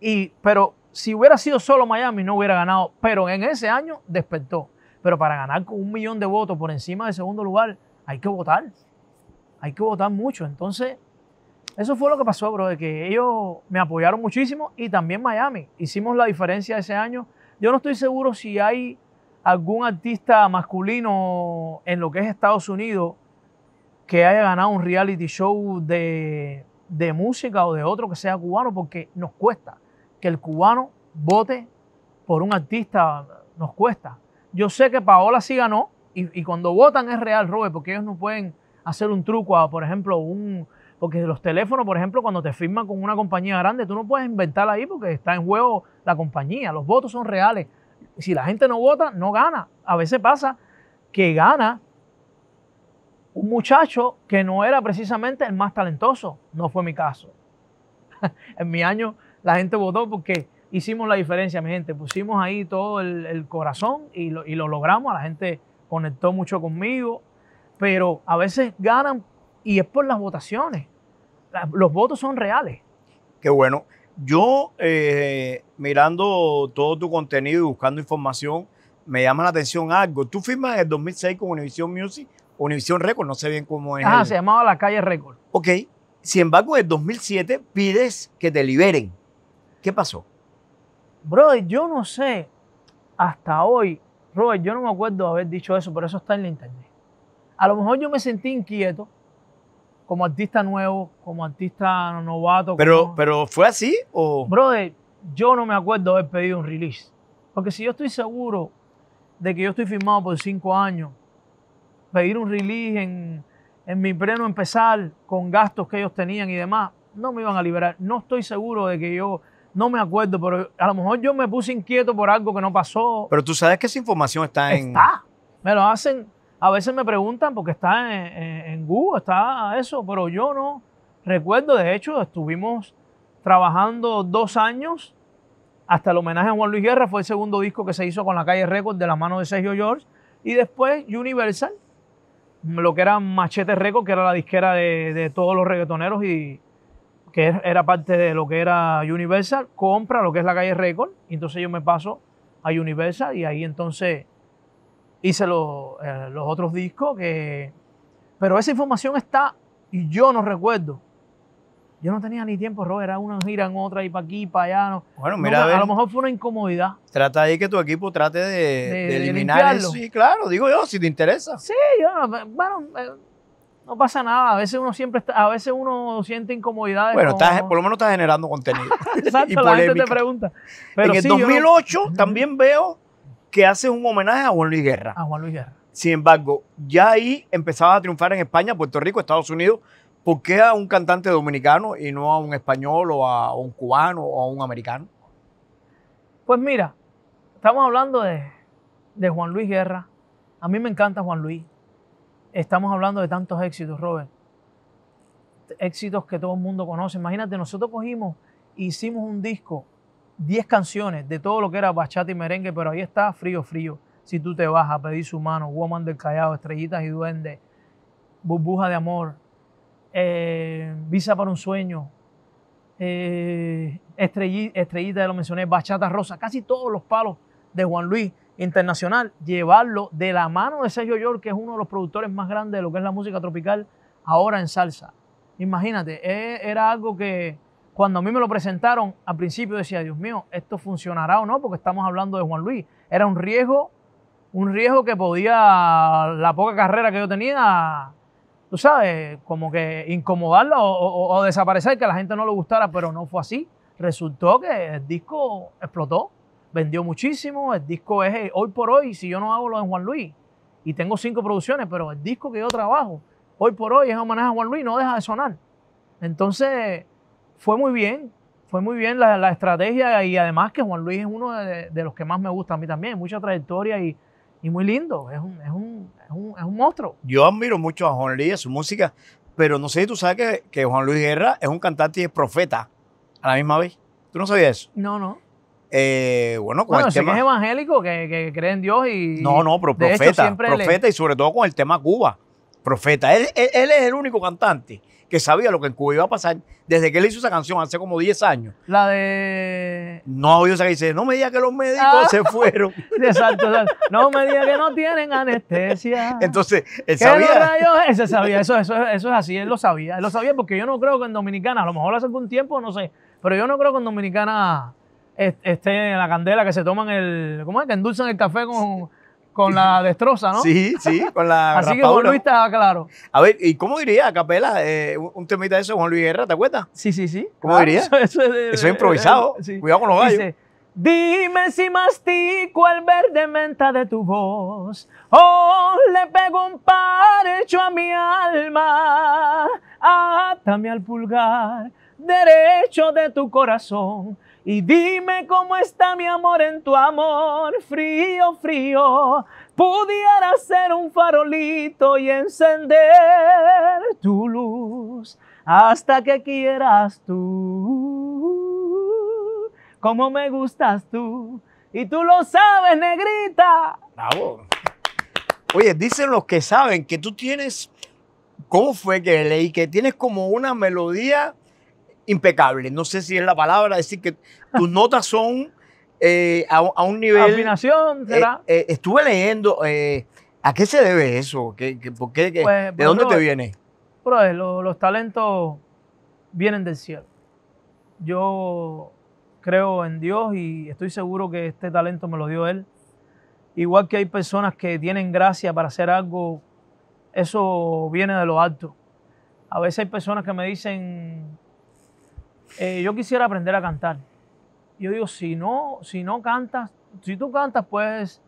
Speaker 2: Y, pero si hubiera sido solo Miami, no hubiera ganado. Pero en ese año despertó. Pero para ganar con un millón de votos por encima del segundo lugar, hay que votar. Hay que votar mucho. Entonces, eso fue lo que pasó, bro, de que ellos me apoyaron muchísimo y también Miami. Hicimos la diferencia ese año yo no estoy seguro si hay algún artista masculino en lo que es Estados Unidos que haya ganado un reality show de, música o de otro que sea cubano, porque nos cuesta que el cubano vote por un artista, nos cuesta. Yo sé que Paola sí ganó y, y cuando votan es real, Robert, porque ellos no pueden hacer un truco a, por ejemplo, un, porque los teléfonos, por ejemplo, cuando te firman con una compañía grande, tú no puedes inventar ahí porque está en juego la compañía. Los votos son reales. Si la gente no vota, no gana. A veces pasa que gana un muchacho que no era precisamente el más talentoso. No fue mi caso. *laughs* en mi año la gente votó porque hicimos la diferencia, mi gente. Pusimos ahí todo el, corazón y lo, y lo logramos. La gente conectó mucho conmigo. Pero a veces ganan y es por las votaciones. los votos son reales. Qué bueno.
Speaker 1: Yo, eh, mirando todo tu contenido y buscando información, me llama la atención algo. Tú firmas en el 2006 con Univision Music, Univision Record, no sé bien cómo es. Ah, se llamaba La Calle Record. Ok. Sin embargo, en el 2007 pides que te liberen.
Speaker 2: ¿Qué pasó? Brother, yo no sé hasta hoy, Robert, yo no me acuerdo haber dicho eso, pero eso está en la internet. A lo mejor yo me sentí inquieto como artista nuevo, como artista novato. Pero, pero ¿fue así o...? Brother, yo no me acuerdo haber pedido un release. Porque si yo estoy seguro de que yo estoy firmado por cinco años, pedir un release en, en mi pleno empezar con gastos que ellos tenían y demás, no me iban a liberar. No estoy seguro de que yo... No me acuerdo, pero a lo mejor yo me puse inquieto por algo que no pasó.
Speaker 1: Pero tú sabes que esa información
Speaker 2: está en... Está. Me lo hacen a veces me preguntan porque está en, Google, está eso, pero yo no recuerdo. De hecho, estuvimos trabajando dos años hasta el homenaje a Juan Luis Guerra, fue el segundo disco que se hizo con la calle Record de la mano de Sergio George, y después Universal, lo que era Machete Record, que era la disquera de, todos los reggaetoneros y que er, era parte de lo que era Universal, compra lo que es la calle Record. y entonces yo me paso a Universal y ahí entonces hice eh, los, otros discos, que... pero esa información está y yo no recuerdo. Yo no tenía ni tiempo, Robert, era una gira en otra y para aquí, para allá. Bueno, mira, a, lo mejor fue una incomodidad.
Speaker 1: Trata ahí que tu equipo trate de, eliminar eso. Sí, claro, digo yo, si te interesa.
Speaker 2: Sí, yo, bueno, eh, no pasa nada. A veces uno siempre está, a veces uno siente incomodidad. Bueno, por
Speaker 1: lo menos estás generando contenido.
Speaker 2: *laughs* Exacto, la gente te pregunta. Pero en el 2008 también veo que hace un homenaje
Speaker 1: a Juan Luis Guerra. A Juan Luis Guerra. Sin embargo, ya ahí empezaba a triunfar en España, Puerto Rico, Estados Unidos. ¿Por qué a un cantante dominicano y no a un español o a un cubano o
Speaker 2: a un americano? Pues mira, estamos hablando de, de Juan Luis Guerra. A mí me encanta Juan Luis. Estamos hablando de tantos éxitos, Robert. Éxitos que todo el mundo conoce. Imagínate, nosotros cogimos, e hicimos un disco 10 canciones de todo lo que era bachata y merengue, pero ahí está Frío Frío. Si tú te vas a pedir su mano, Woman del Callao, Estrellitas y Duendes, Burbuja de Amor, eh, Visa para un Sueño, eh, Estrellita, de ya lo mencioné, Bachata Rosa, casi todos los palos de Juan Luis Internacional, llevarlo de la mano de Sergio York, que es uno de los productores más grandes de lo que es la música tropical, ahora en salsa. Imagínate, eh, era algo que cuando a mí me lo presentaron, al principio decía, Dios mío, ¿esto funcionará o no? Porque estamos hablando de Juan Luis. Era un riesgo, un riesgo que podía, la poca carrera que yo tenía, tú sabes, como que incomodarla o, desaparecer, que a la gente no le gustara, pero no fue así. Resultó que el disco explotó, vendió muchísimo, el disco es eh, hoy por hoy, si yo no hago lo de Juan Luis, y tengo cinco producciones, pero el disco que yo trabajo, hoy por hoy es homenaje a Juan Luis, no deja de sonar. Entonces, fue muy bien, fue muy bien la, la, estrategia y además que Juan Luis es uno de, los que más me gusta a mí también, mucha trayectoria y, muy lindo, es un, monstruo.
Speaker 1: Yo admiro mucho a Juan Luis y su música, pero no sé si tú sabes que, Juan Luis Guerra es un cantante y es profeta a la misma vez. ¿Tú no sabías eso? No, no. Eh, bueno, con el tema... es
Speaker 2: evangélico, que, cree en Dios y... No, no, pero profeta, profeta y
Speaker 1: sobre todo con el tema Cuba, profeta. él
Speaker 2: es el único
Speaker 1: cantante que sabía lo que en Cuba iba a pasar desde que él hizo esa canción hace como 10 años.
Speaker 2: La de.
Speaker 1: No ha oído esa que dice, no me diga que los médicos ah. se fueron. *laughs* Exacto, exacto. No me
Speaker 2: diga que no tienen anestesia.
Speaker 1: Entonces, él sabía. Ese sabía, eso,
Speaker 2: eso, eso es así, él lo sabía. Él lo sabía porque yo no creo que en Dominicana, a lo mejor hace algún tiempo, no sé, pero yo no creo que en Dominicana esté en la candela que se toman el. ¿Cómo es? Que endulzan el café con. Con la destroza, ¿no? Sí, sí,
Speaker 1: con la *laughs* Así que Juan Luis
Speaker 2: estaba claro.
Speaker 1: A ver, ¿y cómo diría capela eh, un temita de eso Juan Luis Guerra, te acuerdas? Sí, sí, sí. ¿Cómo ah, diría? Eso, es, improvisado. Eh, eh, Cuidado con los gallos. Dice,
Speaker 2: Dime si mastico el verde menta de tu voz o le pego un parcho a mi alma. Átame al pulgar derecho de tu corazón y dime cómo está mi amor en tu amor, frío, frío. Pudiera ser un farolito y encender tu luz hasta que quieras tú. Como me gustas tú. Y tú lo sabes, negrita.
Speaker 1: Bravo. Oye, dicen los que saben que tú tienes, ¿cómo fue que leí? Que tienes como una melodía impecable. No sé si es la palabra, decir, que tus *laughs* notas son eh, a, un nivel... Afinación, eh, eh, estuve leyendo, ¿a qué se debe eso? Pues, ¿De dónde te viene?
Speaker 2: los talentos vienen del cielo. Yo creo en Dios y estoy seguro que este talento me lo dio Él. Igual que hay personas que tienen gracia para hacer algo, eso viene de lo alto. A veces hay personas que me dicen, eh, yo quisiera aprender a cantar. Yo digo, si no, si no cantas, si tú cantas, puedes,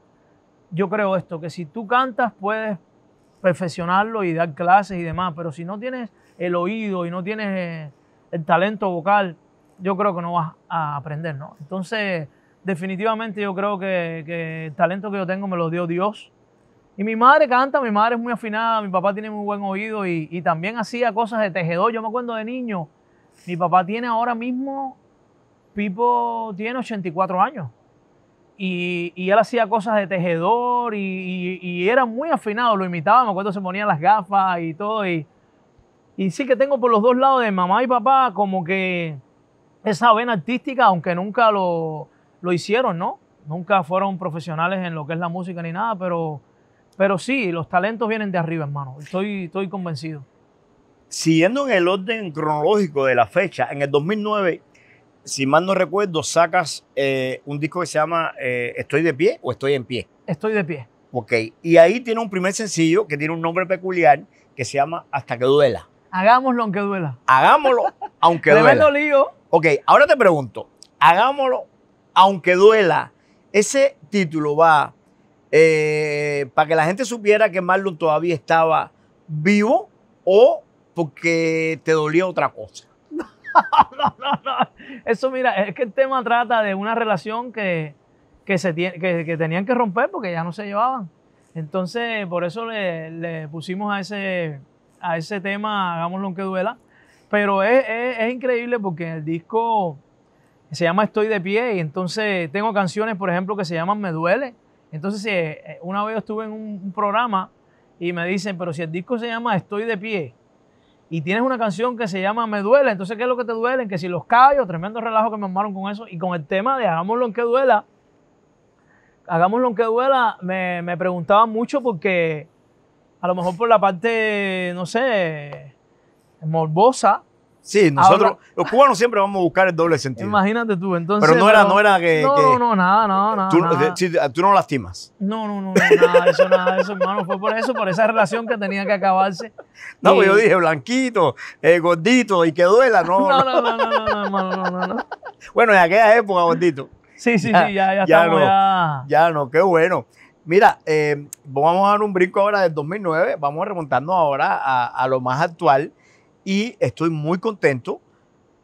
Speaker 2: yo creo esto, que si tú cantas, puedes perfeccionarlo y dar clases y demás, pero si no tienes el oído y no tienes eh, el talento vocal, yo creo que no vas a aprender, ¿no? Entonces, definitivamente yo creo que, el talento que yo tengo me lo dio Dios. Y mi madre canta, mi madre es muy afinada, mi papá tiene muy buen oído y, y también hacía cosas de tejedor. Yo me acuerdo de niño, mi papá tiene ahora mismo, Pipo tiene 84 años. Y, él hacía cosas de tejedor y, era muy afinado, lo imitaba, me acuerdo se ponía las gafas y todo. Y, y sí que tengo por los dos lados de mamá y papá como que esa vena artística, aunque nunca lo, hicieron, ¿no? Nunca fueron profesionales en lo que es la música ni nada, pero, pero sí, los talentos vienen de arriba, hermano. Estoy, estoy convencido.
Speaker 1: Siguiendo en el orden cronológico de la fecha, en el 2009, si mal no recuerdo, sacas eh, un disco que se llama eh, Estoy de pie o Estoy en pie.
Speaker 2: Estoy de pie.
Speaker 1: Ok, y ahí tiene un primer sencillo que tiene un nombre peculiar que se llama Hasta que duela.
Speaker 2: Hagámoslo aunque duela.
Speaker 1: Hagámoslo aunque *laughs* duela. lío. Ok, ahora te pregunto, hagámoslo aunque duela. Ese título va eh, para que la gente supiera que Marlon todavía estaba vivo o porque te dolía otra cosa. *laughs* no, no,
Speaker 2: Eso, mira, es que el tema trata de una relación que, se que, tenían que romper porque ya no se llevaban. Entonces, por eso le, pusimos a ese, a ese tema, hagámoslo aunque duela. Pero es, es increíble porque el disco se llama Estoy de pie y entonces tengo canciones, por ejemplo, que se llaman Me duele. Entonces, eh, eh, una vez estuve en un, programa y me dicen, pero si el disco se llama Estoy de pie, y tienes una canción que se llama Me duele, entonces ¿qué es lo que te duele? Que si los callo, tremendo relajo que me armaron con eso y con el tema de Hagámoslo en que duela, Hagámoslo en que duela, me, me preguntaba mucho porque a lo mejor por la parte, no sé, morbosa, Sí, nosotros,
Speaker 1: los cubanos siempre vamos a buscar el doble sentido.
Speaker 2: Imagínate tú, entonces. Pero no era, no era que. No, no, nada, no, nada. Tú,
Speaker 1: nada. tú no lastimas. No, no,
Speaker 2: no, nada, eso, nada, eso, hermano. Fue por eso, por esa relación que tenía que acabarse. No, pues yo dije
Speaker 1: blanquito, eh, gordito y que duela, no. *laughs* No,
Speaker 2: no, no, no, no, no, hermano,
Speaker 1: no, no. Bueno, en aquella época, gordito. Sí, sí, sí, ya, ya, ya estamos, ya. Ya no, qué bueno. Mira, eh, vamos a dar un brinco ahora del 2009, vamos remontando ahora a lo más actual y estoy muy contento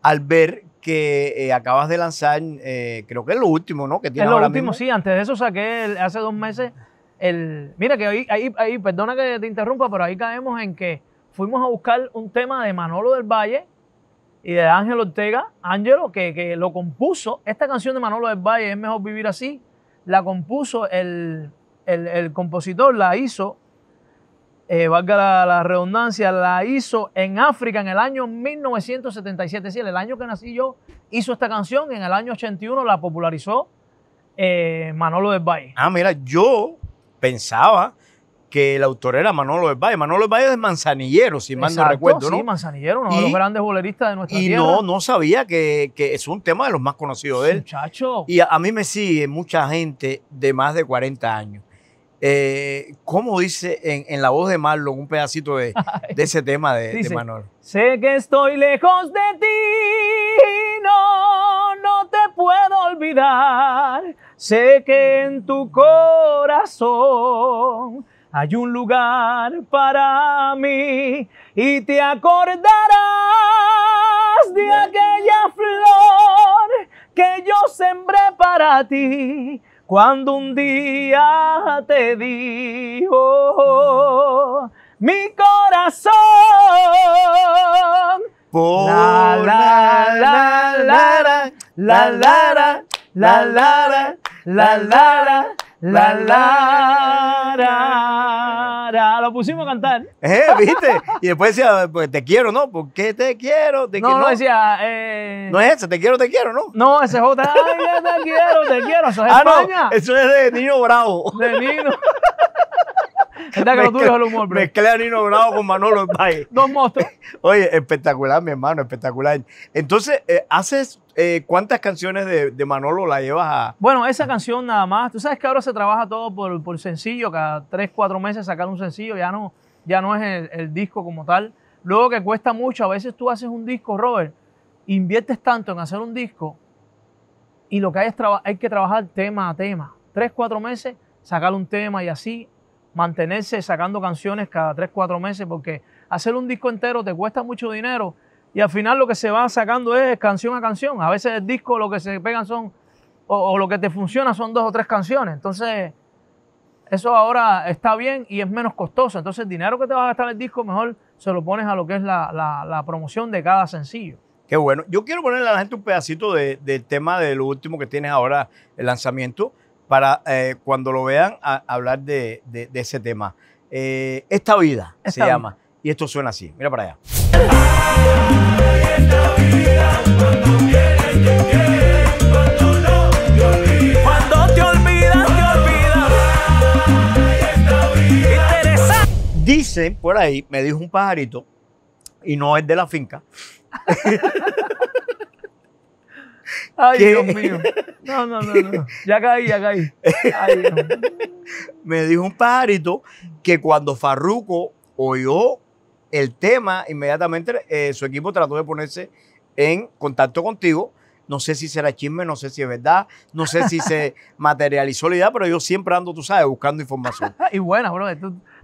Speaker 1: al ver que eh, acabas de lanzar, eh, creo que es lo último, ¿no? Que tiene es lo último, sí.
Speaker 2: Antes de eso saqué hace dos meses el... Mira que ahí, ahí, perdona que te interrumpa, pero ahí caemos en que fuimos a buscar un tema de Manolo del Valle y de Ángel Ortega, Ángelo, que, lo compuso. Esta canción de Manolo del Valle, Es Mejor Vivir Así, la compuso el, el compositor, la hizo eh, valga la, redundancia, la hizo en África en el año 1977. Es decir, el año que nací yo, hizo esta canción. En el año 81 la popularizó eh, Manolo del Valle. Ah,
Speaker 1: mira, yo pensaba que el autor era Manolo del Valle. Manolo del Valle es manzanillero, si mal no recuerdo, Sí,
Speaker 2: manzanillero, uno de los grandes boleristas de nuestra tierra. Y no,
Speaker 1: no sabía que, es un tema de los más conocidos de él.
Speaker 2: Muchacho.
Speaker 1: Y a mí me sigue mucha gente de más de 40 años eh, ¿Cómo dice en, la voz de Marlon un pedacito de, *laughs* ese tema de, dice,
Speaker 2: Sé que estoy lejos de ti, no, no te puedo olvidar. Sé que en tu corazón hay un lugar para mí y te acordarás de aquella flor que yo sembré para ti cuando un día te dijo mi corazón. la la la la la la la la la la la
Speaker 1: la la la
Speaker 2: la lo pusimos a cantar. *laughs*
Speaker 1: Eh, ¿viste? Y después decía, pues te quiero, ¿no? porque te quiero? Te no, no, decía.
Speaker 2: Eh... No
Speaker 1: es ese, te quiero, te quiero, ¿no? No, ese es
Speaker 2: otra. Ay, te quiero, te quiero. Eso es *laughs* ah, España.
Speaker 1: eso es de niño Bravo. De niño *laughs* Me que con Manolo *laughs* Dos monstruos. Oye, espectacular, mi hermano, espectacular. Entonces, eh, ¿haces eh, cuántas canciones de, Manolo la llevas a...?
Speaker 2: Bueno, esa canción nada más. Tú sabes que ahora se trabaja todo por, por sencillo. Cada tres, cuatro meses sacar un sencillo. Ya no, ya no es el, disco como tal. Luego que cuesta mucho. A veces tú haces un disco, Robert, inviertes tanto en hacer un disco y lo que hay es hay que trabajar tema a tema. Tres, cuatro meses, sacar un tema y así mantenerse sacando canciones cada 3, 4 meses, porque hacer un disco entero te cuesta mucho dinero y al final lo que se va sacando es canción a canción. A veces el disco lo que se pegan son, o, lo que te funciona son dos o tres canciones. Entonces, eso ahora está bien y es menos costoso. Entonces, el dinero que te va a gastar el disco, mejor se lo pones a lo que es la, promoción de cada sencillo.
Speaker 1: Qué bueno. Yo quiero ponerle a la gente un pedacito de, del tema de lo último que tienes ahora, el lanzamiento, para eh, cuando lo vean hablar de, ese tema. Eh, esta vida se llama y esto suena así. Mira para allá. Dice por ahí, me dijo un pajarito, y no es de la finca. *laughs*
Speaker 2: Ay, Dios mío. No, no, no, no.
Speaker 1: Ya caí, ya caí. *laughs* Me dijo un pajarito que cuando Farruco oyó el tema, inmediatamente eh, su equipo trató de ponerse en contacto contigo. No sé si será chisme, no sé si es verdad, no sé si se *laughs* materializó la idea, pero yo siempre ando, tú sabes, buscando información.
Speaker 2: *laughs* y bueno, bro,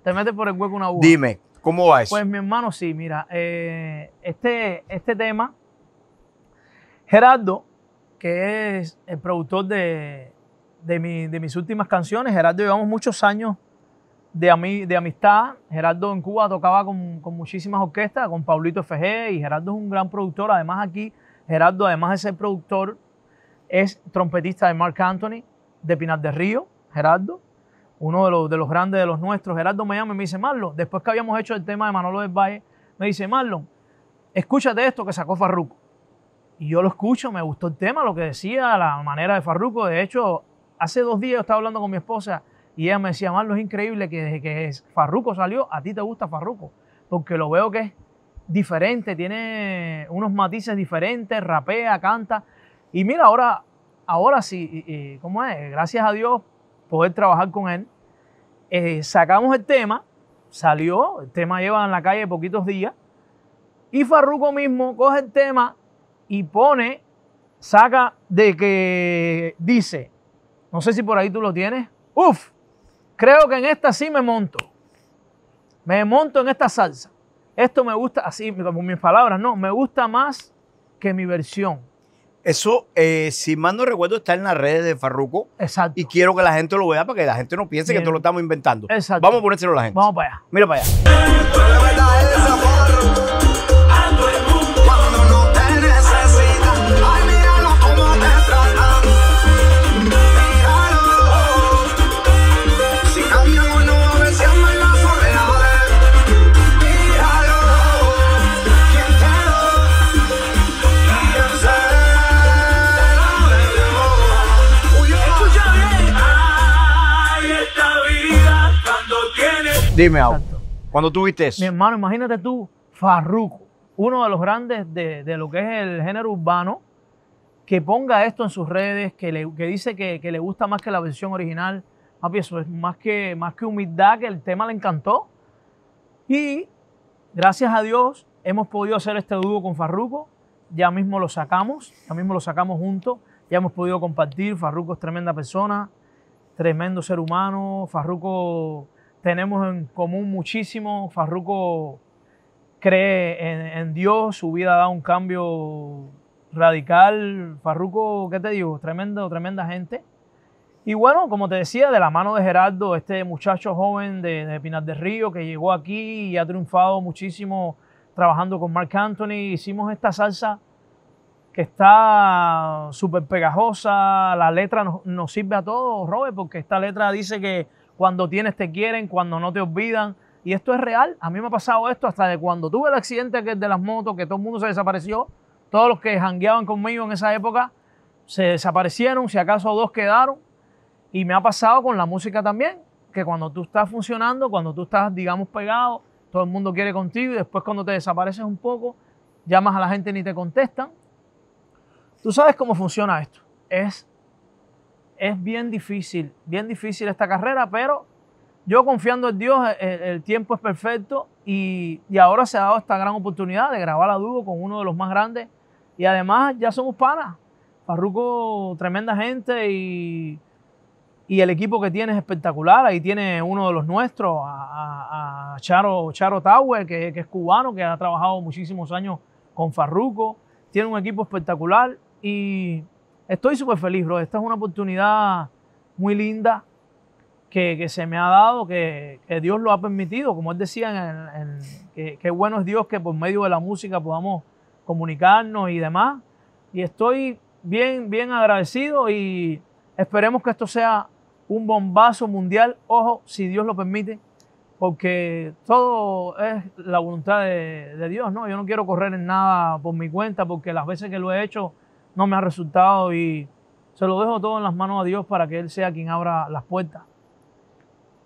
Speaker 2: te metes por el hueco una uva. Dime,
Speaker 1: ¿cómo va eso? Pues
Speaker 2: mi hermano, sí, mira, eh, este, este tema, Gerardo que es el productor de, mis últimas canciones. Gerardo, llevamos muchos años de, amistad. Gerardo en Cuba tocaba con, muchísimas orquestas, con Paulito FG, y Gerardo es un gran productor. Además aquí, Gerardo, además de ser productor, es trompetista de Mark Anthony, de Pinar del Río, Gerardo, uno de los, de los grandes de los nuestros. Gerardo me llama y me dice, Marlon, después que habíamos hecho el tema de Manolo del Valle, me dice, Marlon, escúchate esto que sacó Farruko. Y yo lo escucho, me gustó el tema, lo que decía, la manera de Farruco De hecho, hace dos días yo estaba hablando con mi esposa y ella me decía, Marlo, es increíble que desde que Farruco salió, a ti te gusta Farruco Porque lo veo que es diferente, tiene unos matices diferentes, rapea, canta. Y mira, ahora, ahora sí, ¿cómo es? Gracias a Dios poder trabajar con él. Eh, sacamos el tema, salió, el tema lleva en la calle poquitos días. Y Farruco mismo coge el tema y pone, saca de que dice, no sé si por ahí tú lo tienes, Uf, creo que en esta sí me monto, me monto en esta salsa. Esto me gusta, así como mis palabras, no, me gusta más que mi versión.
Speaker 1: Eso, eh, si mal no recuerdo, está en las redes de Farruco. Exacto. Y quiero que la gente lo vea para que la gente no piense que esto lo estamos inventando. Exacto. Vamos a ponérselo a la gente. Vamos para allá. Mira para allá.
Speaker 2: Dime ahora. Cuando tú viste eso. Mi hermano, imagínate tú, Farruco, uno de los grandes de, lo que es el género urbano, que ponga esto en sus redes, que, le, dice que, le gusta más que la versión original. Papi, eso es más que, más que humildad, que el tema le encantó. Y gracias a Dios hemos podido hacer este dúo con Farruco. Ya mismo lo sacamos, ya mismo lo sacamos juntos. Ya hemos podido compartir. Farruko es tremenda persona, tremendo ser humano. Farruko tenemos en común muchísimo. Farruco cree en, Dios, su vida da un cambio radical. Farruco, ¿qué te digo? Tremendo, tremenda gente. Y bueno, como te decía, de la mano de Gerardo, este muchacho joven de, Pinar del Río que llegó aquí y ha triunfado muchísimo trabajando con Mark Anthony, hicimos esta salsa que está súper pegajosa. La letra nos, nos sirve a todos, Robert, porque esta letra dice que cuando tienes te quieren, cuando no te olvidan. Y esto es real. A mí me ha pasado esto hasta de cuando tuve el accidente de las motos, que todo el mundo se desapareció. Todos los que jangueaban conmigo en esa época se desaparecieron, si acaso dos quedaron. Y me ha pasado con la música también, que cuando tú estás funcionando, cuando tú estás, digamos, pegado, todo el mundo quiere contigo y después cuando te desapareces un poco, llamas a la gente y ni te contestan. Tú sabes cómo funciona esto. Es es bien difícil, bien difícil esta carrera, pero yo confiando en Dios, eh, eh, el, tiempo es perfecto y, ahora se ha dado esta gran oportunidad de grabar a dúo con uno de los más grandes y además ya somos panas. Parruco, tremenda gente y, el equipo que tiene es espectacular. Ahí tiene uno de los nuestros, a, Charo, Charo Tower, que, es cubano, que ha trabajado muchísimos años con Farruco. Tiene un equipo espectacular y Estoy súper feliz, bro. Esta es una oportunidad muy linda que, se me ha dado, que, Dios lo ha permitido. Como él decía, en, que, bueno es Dios que por medio de la música podamos comunicarnos y demás. Y estoy bien, bien agradecido y esperemos que esto sea un bombazo mundial. Ojo, si Dios lo permite, porque todo es la voluntad de, de Dios, ¿no? Yo no quiero correr en nada por mi cuenta, porque las veces que lo he hecho no me ha resultado y se lo dejo todo en las manos a Dios para que Él sea quien abra las puertas.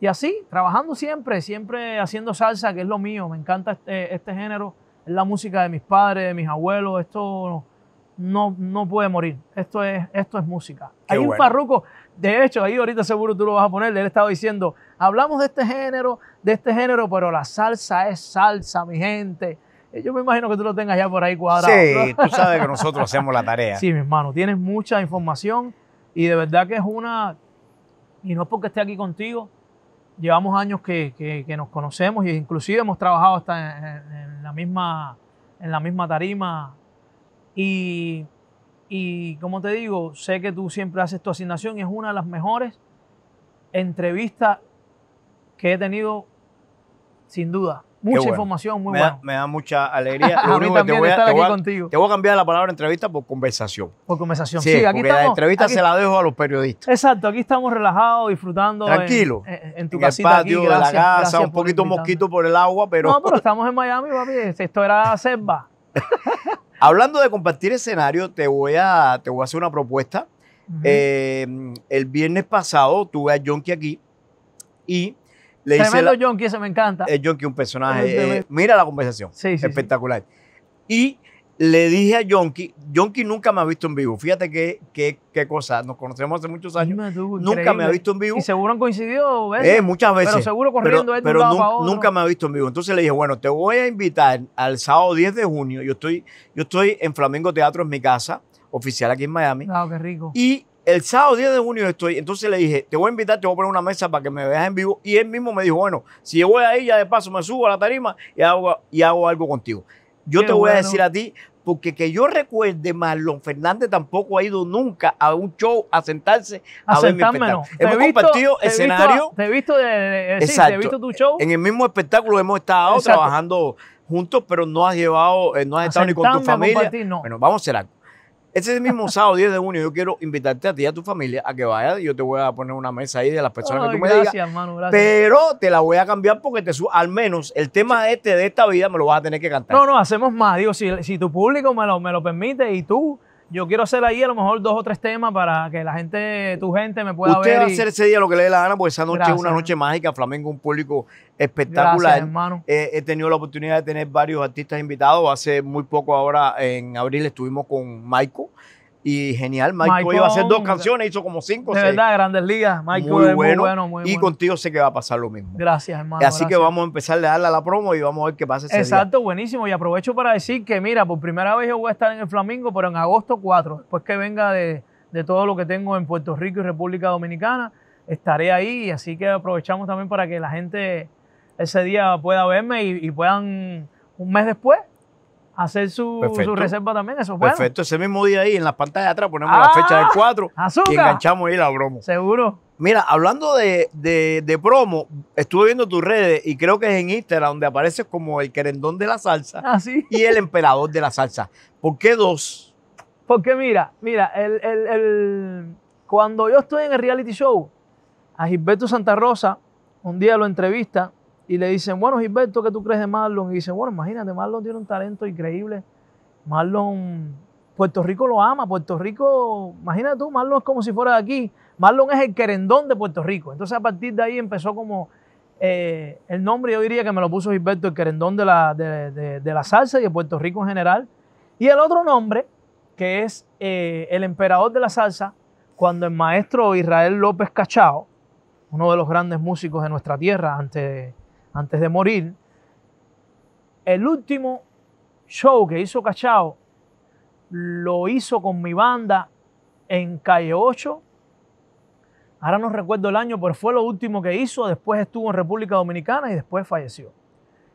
Speaker 2: Y así, trabajando siempre, siempre haciendo salsa, que es lo mío, me encanta este, este género, es la música de mis padres, de mis abuelos, esto no, no puede morir, esto es, esto es música. hay un parruco, de hecho, ahí ahorita seguro tú lo vas a poner, él estado diciendo, hablamos de este género, de este género, pero la salsa es salsa, mi gente. Eh, yo me imagino que tú lo tengas ya por ahí cuadrado. Sí, tú sabes que *laughs* nosotros hacemos la tarea. Sí, mi hermano, tienes mucha información y de verdad que es una, y no es porque esté aquí contigo, llevamos años que, nos conocemos e inclusive hemos trabajado hasta en, la, misma, en la misma tarima y, y como te digo, sé que tú siempre haces tu asignación y es una de las mejores entrevistas que he tenido sin duda Mucha información, muy me
Speaker 1: me da mucha *laughs* alegría. a te voy a, estar contigo. Te voy a cambiar la palabra entrevista por conversación.
Speaker 2: Por conversación, sí. aquí porque estamos, la entrevista se la dejo
Speaker 1: a los periodistas.
Speaker 2: Exacto, aquí estamos relajados, disfrutando. Tranquilo. En, tu en casita. patio, aquí. la casa, un poquito mosquito
Speaker 1: por el agua, pero. No,
Speaker 2: pero estamos en Miami, papi. Este, esto era selva. *laughs*
Speaker 1: Hablando de compartir escenario, te voy a, te a hacer una propuesta. Eh, el viernes pasado tuve a Jonky aquí y Tremendo
Speaker 2: ese me encanta. Es
Speaker 1: John, un personaje. Eh, mira la conversación. Sí, espectacular. Y le dije a Yonki, Yonki nunca me ha visto en vivo. Fíjate qué, qué, cosa, nos conocemos hace muchos
Speaker 2: años. nunca me ha visto en vivo. Y seguro han coincidido eh, muchas veces. Pero seguro corriendo él nunca
Speaker 1: me ha visto en vivo. Entonces le dije, bueno, te voy a invitar al sábado 10 de junio. Yo estoy, yo estoy en Flamengo Teatro en mi casa, oficial aquí en Miami.
Speaker 2: Claro, ah, qué rico.
Speaker 1: Y el sábado 10 de junio estoy, entonces le dije, te voy a invitar, te voy a poner una mesa para que me veas en vivo. Y él mismo me dijo, bueno, si yo voy ahí, ya de paso me subo a la tarima y hago, y hago algo contigo. Yo te voy a decir a ti, porque que yo recuerde, Marlon Fernández tampoco ha ido nunca a un show a sentarse a ver mi Hemos visto, compartido escenario.
Speaker 2: Te he visto, tu show.
Speaker 1: En el mismo espectáculo hemos estado trabajando juntos, pero no has llevado, eh, no has estado ni con tu familia. Bueno, vamos a hacer ese mismo sábado 10 de junio yo quiero invitarte a ti y a tu familia a que vayas. Yo te voy a poner una mesa ahí de las personas que tú me digas.
Speaker 2: hermano, gracias. Pero
Speaker 1: te la voy a cambiar porque te al menos el tema este de esta vida me lo vas a tener que cantar. No,
Speaker 2: no, hacemos más. Digo, si, tu público me lo, me lo permite y tú yo quiero hacer ahí a lo mejor dos o tres temas para que la gente, tu gente me pueda ver. Usted va a hacer ese
Speaker 1: día lo que le dé la gana, porque esa noche es una noche mágica. Flamengo, un público espectacular. hermano. Eh, he tenido la oportunidad de tener varios artistas invitados. Hace muy poco ahora, en abril, estuvimos con Maiko. Y genial, Mike, Mike iba a hacer dos
Speaker 2: canciones, hizo como cinco. o seis. verdad, grandes ligas. Mike muy, bueno, muy bueno,
Speaker 1: y contigo sé que va a pasar lo mismo.
Speaker 2: Gracias, hermano. Así que
Speaker 1: vamos a empezar a darle a la promo y vamos a ver qué pasa. Ese Exacto,
Speaker 2: buenísimo. Y aprovecho para decir que, mira, por primera vez yo voy a estar en el Flamingo, pero en agosto 4, después que venga de, todo lo que tengo en Puerto Rico y República Dominicana, estaré ahí. Así que aprovechamos también para que la gente ese día pueda verme y puedan un mes después hacer su, reserva también. Eso fue. Perfecto,
Speaker 1: ese mismo día ahí en las pantallas de atrás ponemos la ah, fecha del 4 y enganchamos ahí la bromo. Seguro. Mira, hablando de, de, promo, estuve viendo tus redes y creo que es en Instagram donde apareces como el querendón de la salsa ah, y el emperador de la salsa. ¿Por qué dos? Porque mira,
Speaker 2: mira, el, cuando yo estoy en el reality show, a Gilberto Santa Rosa, un día lo entrevista y le dicen, bueno, Gilberto, ¿qué tú crees de Marlon? Y dice, bueno, imagínate, Marlon tiene un talento increíble. Marlon, Puerto Rico lo ama, Puerto Rico, imagínate tú, Marlon es como si fuera de aquí. Marlon es el querendón de Puerto Rico. Entonces a partir de ahí empezó como eh, el nombre, yo diría que me lo puso Gilberto, el querendón de la, de, la salsa y de Puerto Rico en general. Y el otro nombre, que es eh, el emperador de la salsa, cuando el maestro Israel López Cachao, uno de los grandes músicos de nuestra tierra, de antes de morir, el último show que hizo Cachao lo hizo con mi banda en Calle 8. Ahora no recuerdo el año, pero fue lo último que hizo. Después estuvo en República Dominicana y después falleció.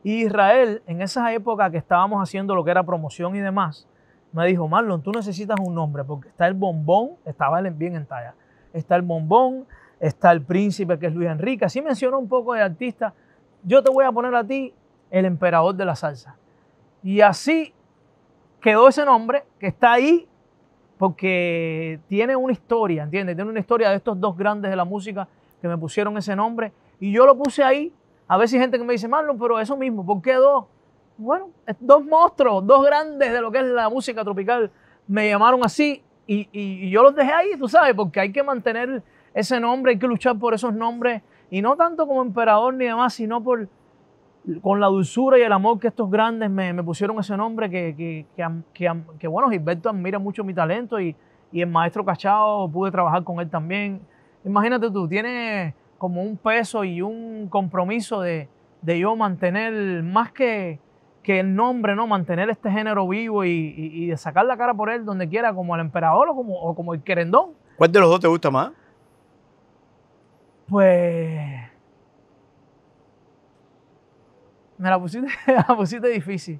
Speaker 2: Y Israel, en esa época que estábamos haciendo lo que era promoción y demás, me dijo, Marlon, tú necesitas un nombre porque está el bombón, estaba bien en talla, está el bombón, está el príncipe que es Luis Enrique, así mencionó un poco de artistas yo te voy a poner a ti el emperador de la salsa. Y así quedó ese nombre que está ahí porque tiene una historia, ¿entiendes? Tiene una historia de estos dos grandes de la música que me pusieron ese nombre. Y yo lo puse ahí. A veces hay gente que me dice, Marlon, pero eso mismo, ¿por qué dos? Bueno, dos monstruos, dos grandes de lo que es la música tropical, me llamaron así y, y yo los dejé ahí, tú sabes, porque hay que mantener ese nombre, hay que luchar por esos nombres y no tanto como emperador ni demás, sino por, con la dulzura y el amor que estos grandes me, pusieron ese nombre, que, que, que, bueno, Gilberto admira mucho mi talento y, el maestro Cachao pude trabajar con él también. Imagínate tú, tienes como un peso y un compromiso de, yo mantener, más que, el nombre, ¿no? Mantener este género vivo y, sacar la cara por él donde quiera, como el emperador o como, o como el querendón.
Speaker 1: ¿Cuál de los dos te gusta más?
Speaker 2: Pues. *laughs* Me la pusiste, difícil.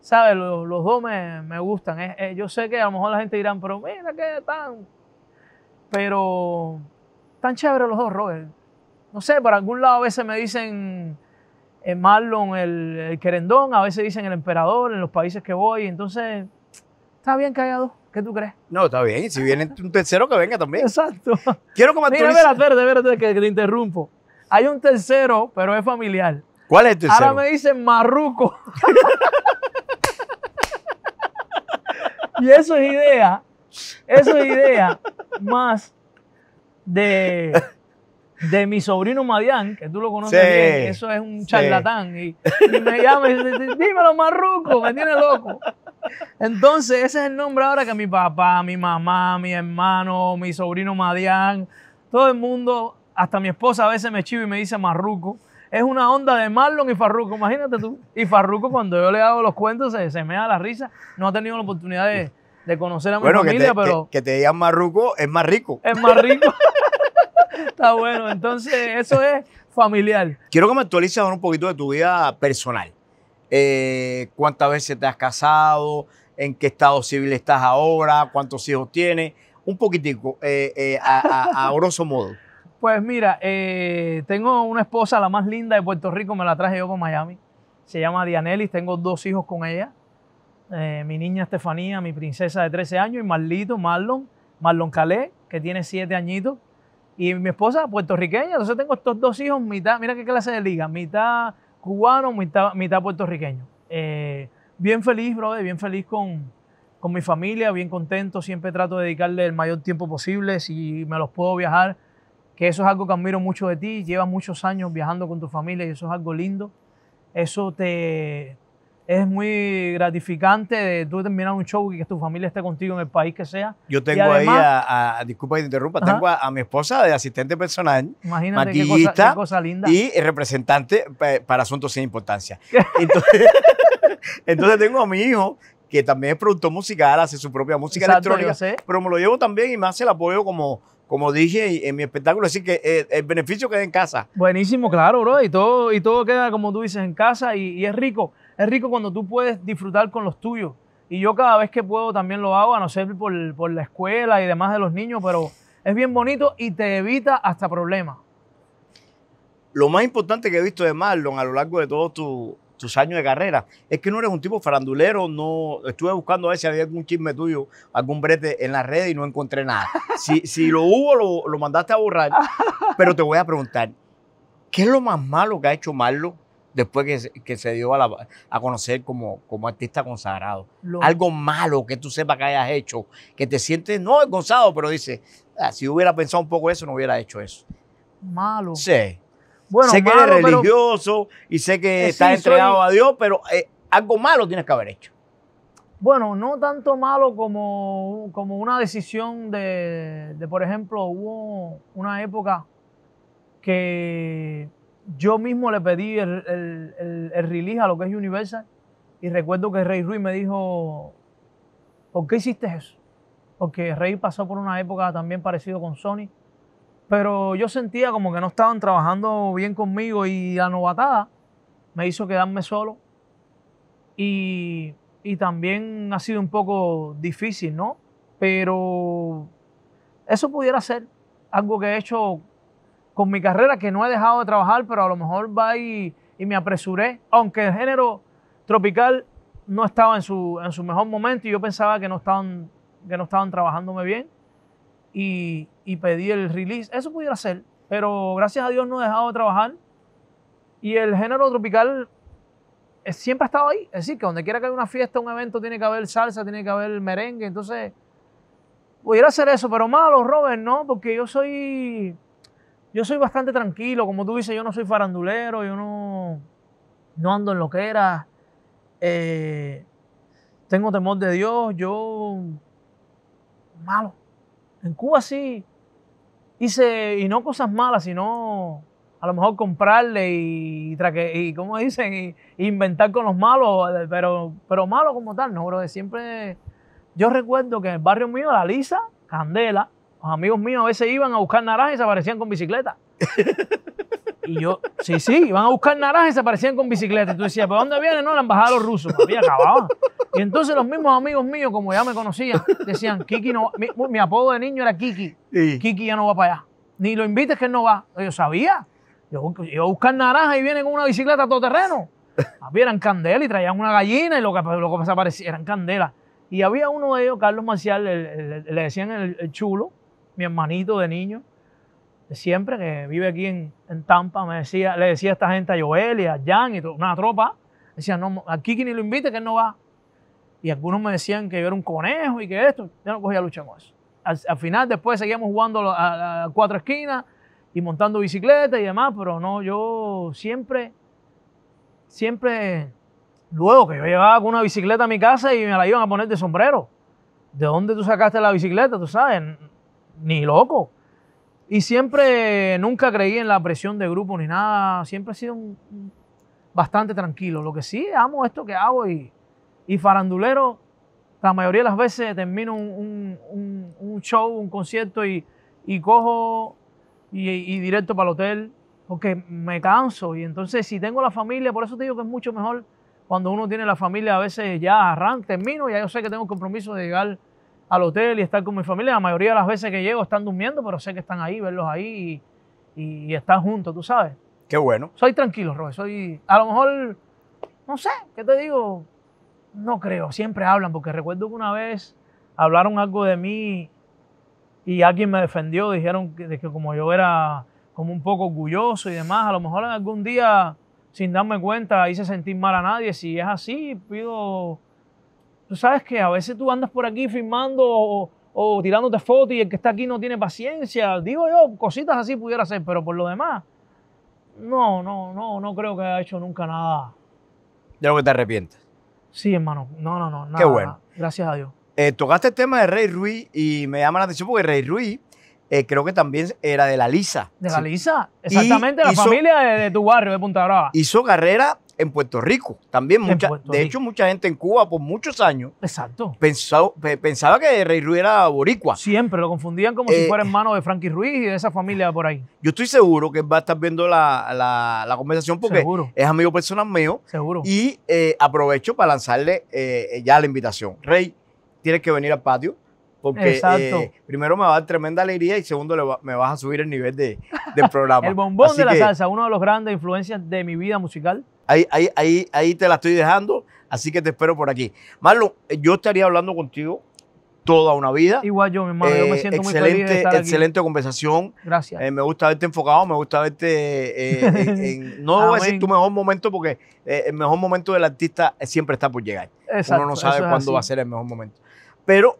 Speaker 2: ¿Sabes? Los, dos me, gustan. Eh, eh, yo sé que a lo mejor la gente dirán, pero mira que tan. Pero. Tan chévere los dos, Robert. No sé, por algún lado a veces me dicen eh, Marlon, el, el querendón, a veces dicen el emperador en los países que voy. Entonces está bien que haya dos. ¿Qué tú crees?
Speaker 1: No, está bien. Si viene un tercero, que
Speaker 2: venga también. Exacto. Quiero que me Mira, espérate, que te interrumpo. Hay un tercero, pero es familiar. ¿Cuál es el tercero? Ahora me dicen Marruco. *laughs* y eso es idea. Eso es idea más de de mi sobrino Madian, que tú lo conoces bien, eso es un charlatán. Y, me llama y dice, dímelo, marruco, me tiene loco. Entonces, ese es el nombre ahora que mi papá, mi mamá, mi hermano, mi sobrino Madian, todo el mundo, hasta mi esposa a veces me chiva y me dice marruco. Es una onda de Marlon y Farruco, imagínate tú. Y Farruco, cuando yo le hago los cuentos, se, se me da la risa. No ha tenido la oportunidad de, conocer a mi familia, que te, pero.
Speaker 1: que te digan marruco es más rico. Es más
Speaker 2: rico. *laughs* Está bueno, entonces eso es familiar.
Speaker 1: Quiero que me actualices un poquito de tu vida personal. Eh, ¿Cuántas veces te has casado? ¿En qué estado civil estás ahora? ¿Cuántos hijos tienes? Un poquitico, eh, eh, a, grosso modo.
Speaker 2: Pues mira, tengo una esposa, la más linda de Puerto Rico, me la traje yo con Miami. Se llama Dianelis, tengo dos hijos con ella. mi niña Estefanía, mi princesa de 13 años, y Marlito, Marlon, Marlon Calé, que tiene 7 añitos. Y mi esposa puertorriqueña, entonces tengo estos dos hijos, mitad, mira qué clase de liga, mitad cubano, mitad, puertorriqueño. Eh, bien feliz, brother, bien feliz con, con mi familia, bien contento, siempre trato de dedicarle el mayor tiempo posible, si me los puedo viajar, que eso es algo que admiro mucho de ti, Lleva muchos años viajando con tu familia y eso es algo lindo, eso te, es muy gratificante de tú terminar un show y que tu familia esté contigo en el país que sea. Yo tengo ahí a,
Speaker 1: disculpa que te interrumpa, tengo a, mi esposa de asistente personal, Imagínate maquillista cosa, linda. y representante para asuntos sin importancia. *laughs* *laughs* Entonces, tengo a mi hijo que también es productor musical, hace su propia música electrónica, pero me lo llevo también y me hace el apoyo como como dije en mi espectáculo, así que eh, el, beneficio queda en casa.
Speaker 2: Buenísimo, claro, bro, y todo, y todo queda como tú dices en casa y es rico. Es rico cuando tú puedes disfrutar con los tuyos. Y yo cada vez que puedo también lo hago, a no ser por, la escuela y demás de los niños, pero es bien bonito y te evita hasta problemas.
Speaker 1: Lo más importante que he visto de Marlon a lo largo de todos tus años de carrera. Es que no eres un tipo farandulero, no estuve buscando a ver si había algún chisme tuyo, algún brete en la red y no encontré nada. *laughs* Si, lo hubo, lo, mandaste a borrar. *laughs* Pero te voy a preguntar, ¿qué es lo más malo que ha hecho Marlon después que, se dio a, conocer como, artista consagrado. Algo malo que tú sepas que hayas hecho, que te sientes no avergonzado, pero dices, ah, si hubiera pensado un poco eso, no hubiera hecho eso. Malo. Sí.
Speaker 2: Bueno, sé que eres
Speaker 1: religioso y sé que eh, estás entregado a Dios, pero eh, algo malo tienes que haber hecho.
Speaker 2: Bueno, no tanto malo como, como una decisión de, de, por ejemplo, hubo una época que yo mismo le pedí el, el, release a lo que es Universal y recuerdo que Rey Ruiz me dijo, ¿por qué hiciste eso? Porque Rey pasó por una época también parecido con Sony, pero yo sentía como que no estaban trabajando bien conmigo y la novatada me hizo quedarme solo y, y también ha sido un poco difícil, ¿no? Pero eso pudiera ser algo que he hecho con mi carrera que no he dejado de trabajar, pero a lo mejor va y, y me apresuré, aunque el género tropical no estaba en su, en su mejor momento y yo pensaba que no estaban, que no estaban trabajándome bien y, y pedí el release. Eso pudiera ser, pero gracias a Dios no he dejado de trabajar y el género tropical es, eh, siempre ha estado ahí. Es decir, que donde quiera que haya una fiesta, un evento, tiene que haber salsa, tiene que haber merengue. Entonces, pudiera ser eso, pero malo, Robert, no, porque yo soy yo soy bastante tranquilo, como tú dices, yo no soy farandulero, yo no, no ando en lo que era. Eh, tengo temor de Dios, yo malo. En Cuba sí hice, y no cosas malas, sino a lo mejor comprarle y, traque, y como dicen, y, inventar con los malos, pero, pero malo como tal, no, bro. Siempre, yo recuerdo que en el barrio mío, la Lisa, Candela, los amigos míos a veces iban a buscar naranjas y se aparecían con bicicleta. Y yo, sí, sí, iban a buscar naranjas y se aparecían con bicicleta. Y tú decías, ¿pero dónde vienen? No, la embajada de los rusos. había acabado. Y entonces los mismos amigos míos, como ya me conocían, decían, Kiki no Mi, apodo de niño era Kiki. Kiki ya no va para allá. Ni lo invites que él no va. Yo sabía. Yo iba a buscar naranjas y vienen con una bicicleta a todo terreno. Había eran candela y traían una gallina y lo que, lo que eran candela. Y había uno de ellos, Carlos Marcial, le, decían el chulo, mi hermanito de niño, siempre, que vive aquí en, Tampa, me decía, le decía a esta gente, a Joel y a Jan y una tropa, decía, no, aquí quien lo invite, que él no va. Y algunos me decían que yo era un conejo y que esto, yo no cogía lucha con eso. Al, final, después seguíamos jugando a, cuatro esquinas y montando bicicleta y demás, pero no, yo siempre, siempre Luego que yo llevaba con una bicicleta a mi casa y me la iban a poner de sombrero. ¿De dónde tú sacaste la bicicleta? Tú sabes, ni loco. Y siempre, nunca creí en la presión de grupo ni nada. Siempre he sido bastante tranquilo. Lo que sí, amo esto que hago y, y farandulero, la mayoría de las veces termino un, un, show, un concierto y, y cojo y, directo para el hotel porque me canso. Y entonces, si tengo la familia, por eso te digo que es mucho mejor cuando uno tiene la familia. A veces ya arranca, termino, y ya yo sé que tengo un compromiso de llegar al hotel y estar con mi familia. La mayoría de las veces que llego están durmiendo, pero sé que están ahí, verlos ahí y, estar juntos, tú sabes. Qué bueno. Soy tranquilo, Roy. Soy, a lo mejor, no sé, ¿qué te digo? No creo, siempre hablan, porque recuerdo que una vez hablaron algo de mí y alguien me defendió, dijeron que, de que como yo era como un poco orgulloso y demás, a lo mejor algún día, sin darme cuenta, hice sentir mal a nadie. Si es así, pido Tú sabes que a veces tú andas por aquí firmando o, tirándote fotos y el que está aquí no tiene paciencia. Digo yo, cositas así pudiera ser, pero por lo demás, no, no, no, no creo que haya hecho nunca nada.
Speaker 1: De lo que te arrepientes.
Speaker 2: Sí, hermano. No, no, no. Qué bueno. Gracias a Dios.
Speaker 1: Eh, tocaste el tema de Rey Ruiz y me llama la atención porque Rey Ruiz eh, creo que también era de la Lisa. De la
Speaker 2: Lisa, exactamente, la familia de, de, tu barrio, de Punta Brava.
Speaker 1: Hizo carrera en Puerto Rico. También mucha, de hecho, mucha gente en Cuba por muchos años Pensado, pensaba que Rey Ruiz era boricua. Siempre lo confundían como si eh, fuera
Speaker 2: hermano de Frankie Ruiz y de esa familia por ahí.
Speaker 1: Yo estoy seguro que va a estar viendo la, conversación porque es amigo personal mío. Seguro. Y eh, aprovecho para lanzarle eh, ya la invitación. Rey, tienes que venir al patio porque primero me va a dar tremenda alegría y segundo me vas a subir el nivel del *laughs* programa. el bombón de la salsa,
Speaker 2: uno de los grandes influencias de mi vida musical
Speaker 1: ahí, ahí, ahí te la estoy dejando, así que te espero por aquí. Marlon, eh, yo estaría hablando contigo toda una vida. Igual yo, mi hermano, me eh, siento muy feliz Excelente conversación. Gracias. Eh, me gusta verte enfocado, me gusta verte *laughs* en, no voy a decir tu mejor momento porque el mejor momento del artista siempre está por llegar. Uno no sabe cuándo va a ser el mejor momento. Pero,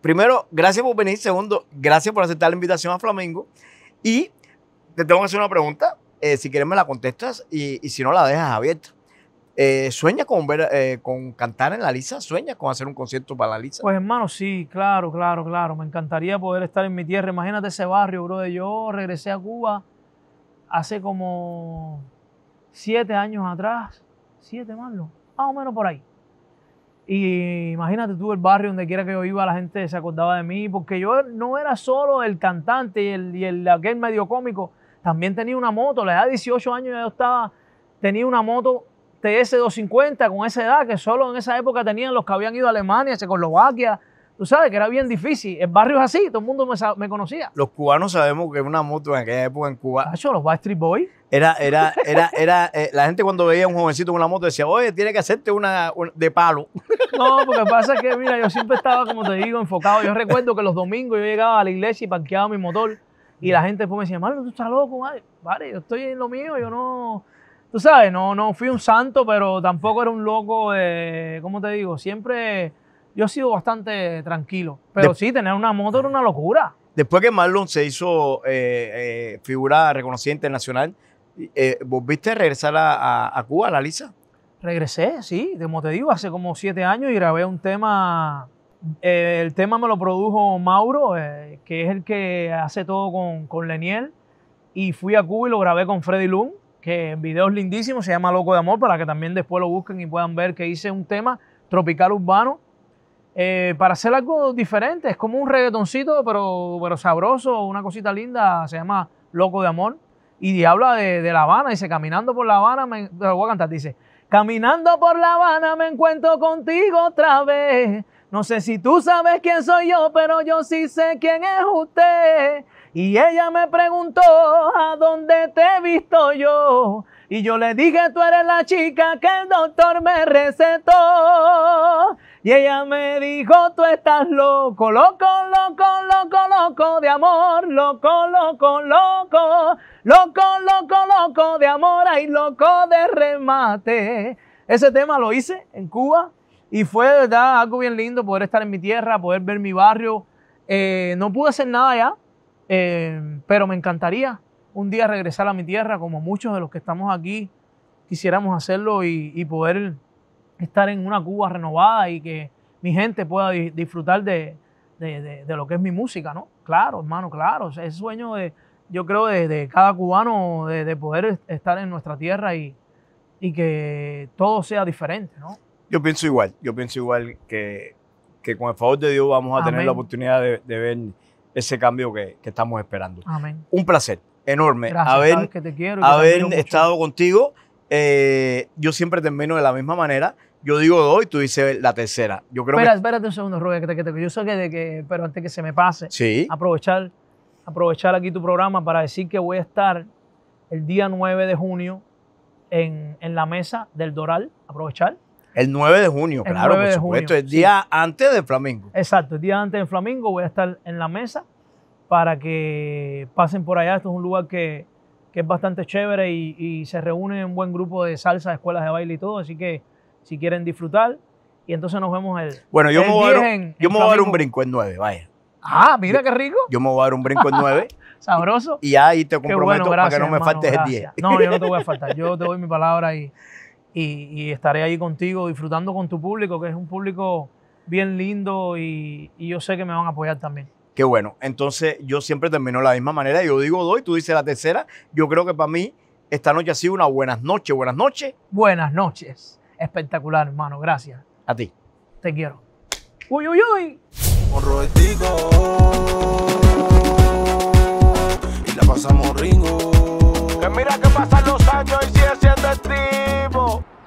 Speaker 1: primero, gracias por venir. Segundo, gracias por aceptar la invitación a Flamengo. Y te tengo que hacer una pregunta eh, si quieres me la contestas y, si no la dejas abierta. sueña eh, ¿Sueñas con ver, eh, con cantar en la Lisa? ¿Sueñas con hacer un concierto para la Lisa? Pues
Speaker 2: hermano, sí, claro, claro, claro. Me encantaría poder estar en mi tierra. Imagínate ese barrio, bro. Yo regresé a Cuba hace como siete años atrás. Siete, Más o menos por ahí. Y imagínate tú el barrio donde quiera que yo iba, la gente se acordaba de mí, porque yo no era solo el cantante y y el aquel medio cómico también tenía una moto, la edad de 18 años yo estaba, tenía una moto TS250 con esa edad que solo en esa época tenían los que habían ido a Alemania, Checoslovaquia. Tú sabes que era bien difícil. El barrio es así, todo el mundo me, conocía.
Speaker 1: Los cubanos sabemos que una moto en aquella época en Cuba. yo los Street Boys. Era, era, era, era. Eh, la gente cuando veía a un jovencito con una moto decía, oye, tiene que hacerte una, una de palo.
Speaker 2: No, porque pasa que, mira, yo siempre estaba, como te digo, enfocado. Yo recuerdo que los domingos yo llegaba a la iglesia y parqueaba mi motor y la gente después me decía, Marlon, tú estás loco, Vale, yo estoy en lo mío, yo no. Tú sabes, no, no fui un santo, pero tampoco era un loco ¿Cómo te digo? Siempre. Yo he sido bastante tranquilo. Pero sí, tener una moto era una locura.
Speaker 1: Después que Marlon se hizo eh, eh, figura reconocida internacional, eh, ¿volviste a regresar a, Cuba, a la Lisa?
Speaker 2: Regresé, sí, como te digo, hace como siete años y grabé un tema eh, el tema me lo produjo Mauro, eh, que es el que hace todo con, Leniel. Y fui a Cuba y lo grabé con Freddy Lund, que videos lindísimos, se llama Loco de Amor, para que también después lo busquen y puedan ver que hice un tema tropical urbano. Eh, para hacer algo diferente, es como un reggaetoncito, pero, pero sabroso, una cosita linda, se llama Loco de Amor. Y habla de, La Habana, dice, caminando por La Habana, me, lo voy a cantar, dice, caminando por La Habana me encuentro contigo otra vez. No sé si tú sabes quién soy yo, pero yo sí sé quién es usted. Y ella me preguntó a dónde te he visto yo. Y yo le dije, tú eres la chica que el doctor me recetó. Y ella me dijo, tú estás loco, loco, loco, loco, loco de amor, loco, loco, loco, loco, loco, loco de amor, ay, loco de remate. Ese tema lo hice en Cuba y fue de verdad algo bien lindo poder estar en mi tierra, poder ver mi barrio. Eh, no pude hacer nada ya, eh, pero me encantaría un día regresar a mi tierra, como muchos de los que estamos aquí quisiéramos hacerlo y, poder estar en una Cuba renovada y que mi gente pueda disfrutar de, lo que es mi música, ¿no? Claro, hermano, claro. es sueño de, yo creo, de, cada cubano de, poder estar en nuestra tierra y, y que todo sea diferente, ¿no?
Speaker 1: Yo pienso igual, yo pienso igual que, con el favor de Dios vamos a tener la oportunidad de, ver ese cambio que, estamos esperando. Amén. Un placer enorme Gracias, haber, que quiero, haber estado contigo. Eh, yo siempre termino de la misma manera. Yo digo dos y tú dices la tercera. Yo creo Espera,
Speaker 2: Espérate un segundo, Rubén, yo sé que, de que, pero antes que se me pase, aprovechar, aprovechar aquí tu programa para decir que voy a estar el día 9 de junio en la mesa del Doral, aprovechar,
Speaker 1: el 9 de junio, claro, por supuesto. el día antes de Flamingo.
Speaker 2: Exacto, el día antes de Flamingo voy a estar en la mesa para que pasen por allá. Esto es un lugar que, es bastante chévere y, se reúne un buen grupo de salsa, escuelas de baile y todo. Así que si quieren disfrutar, y entonces nos vemos el. Bueno, yo me voy, a yo me voy a dar un
Speaker 1: brinco en 9, vaya. Ah, mira qué rico. Yo me voy a dar un brinco en 9.
Speaker 2: *laughs* Sabroso. Y ahí te comprometo para que no me faltes el 10. No, yo no te voy a *laughs* faltar. Yo te doy mi palabra y y, estaré ahí contigo disfrutando con tu público, que es un público bien lindo y, yo sé que me van a apoyar también.
Speaker 1: Qué bueno. Entonces yo siempre termino de la misma manera. Yo digo doy, tú dices la tercera. Yo creo que para mí esta noche ha sido una buenas noches, buenas noches.
Speaker 2: Buenas noches. Espectacular, hermano. Gracias. A ti. Te quiero. Uy, uy, uy. Con y la pasamos ringo mira que pasan los años y
Speaker 1: sigue siendo activo.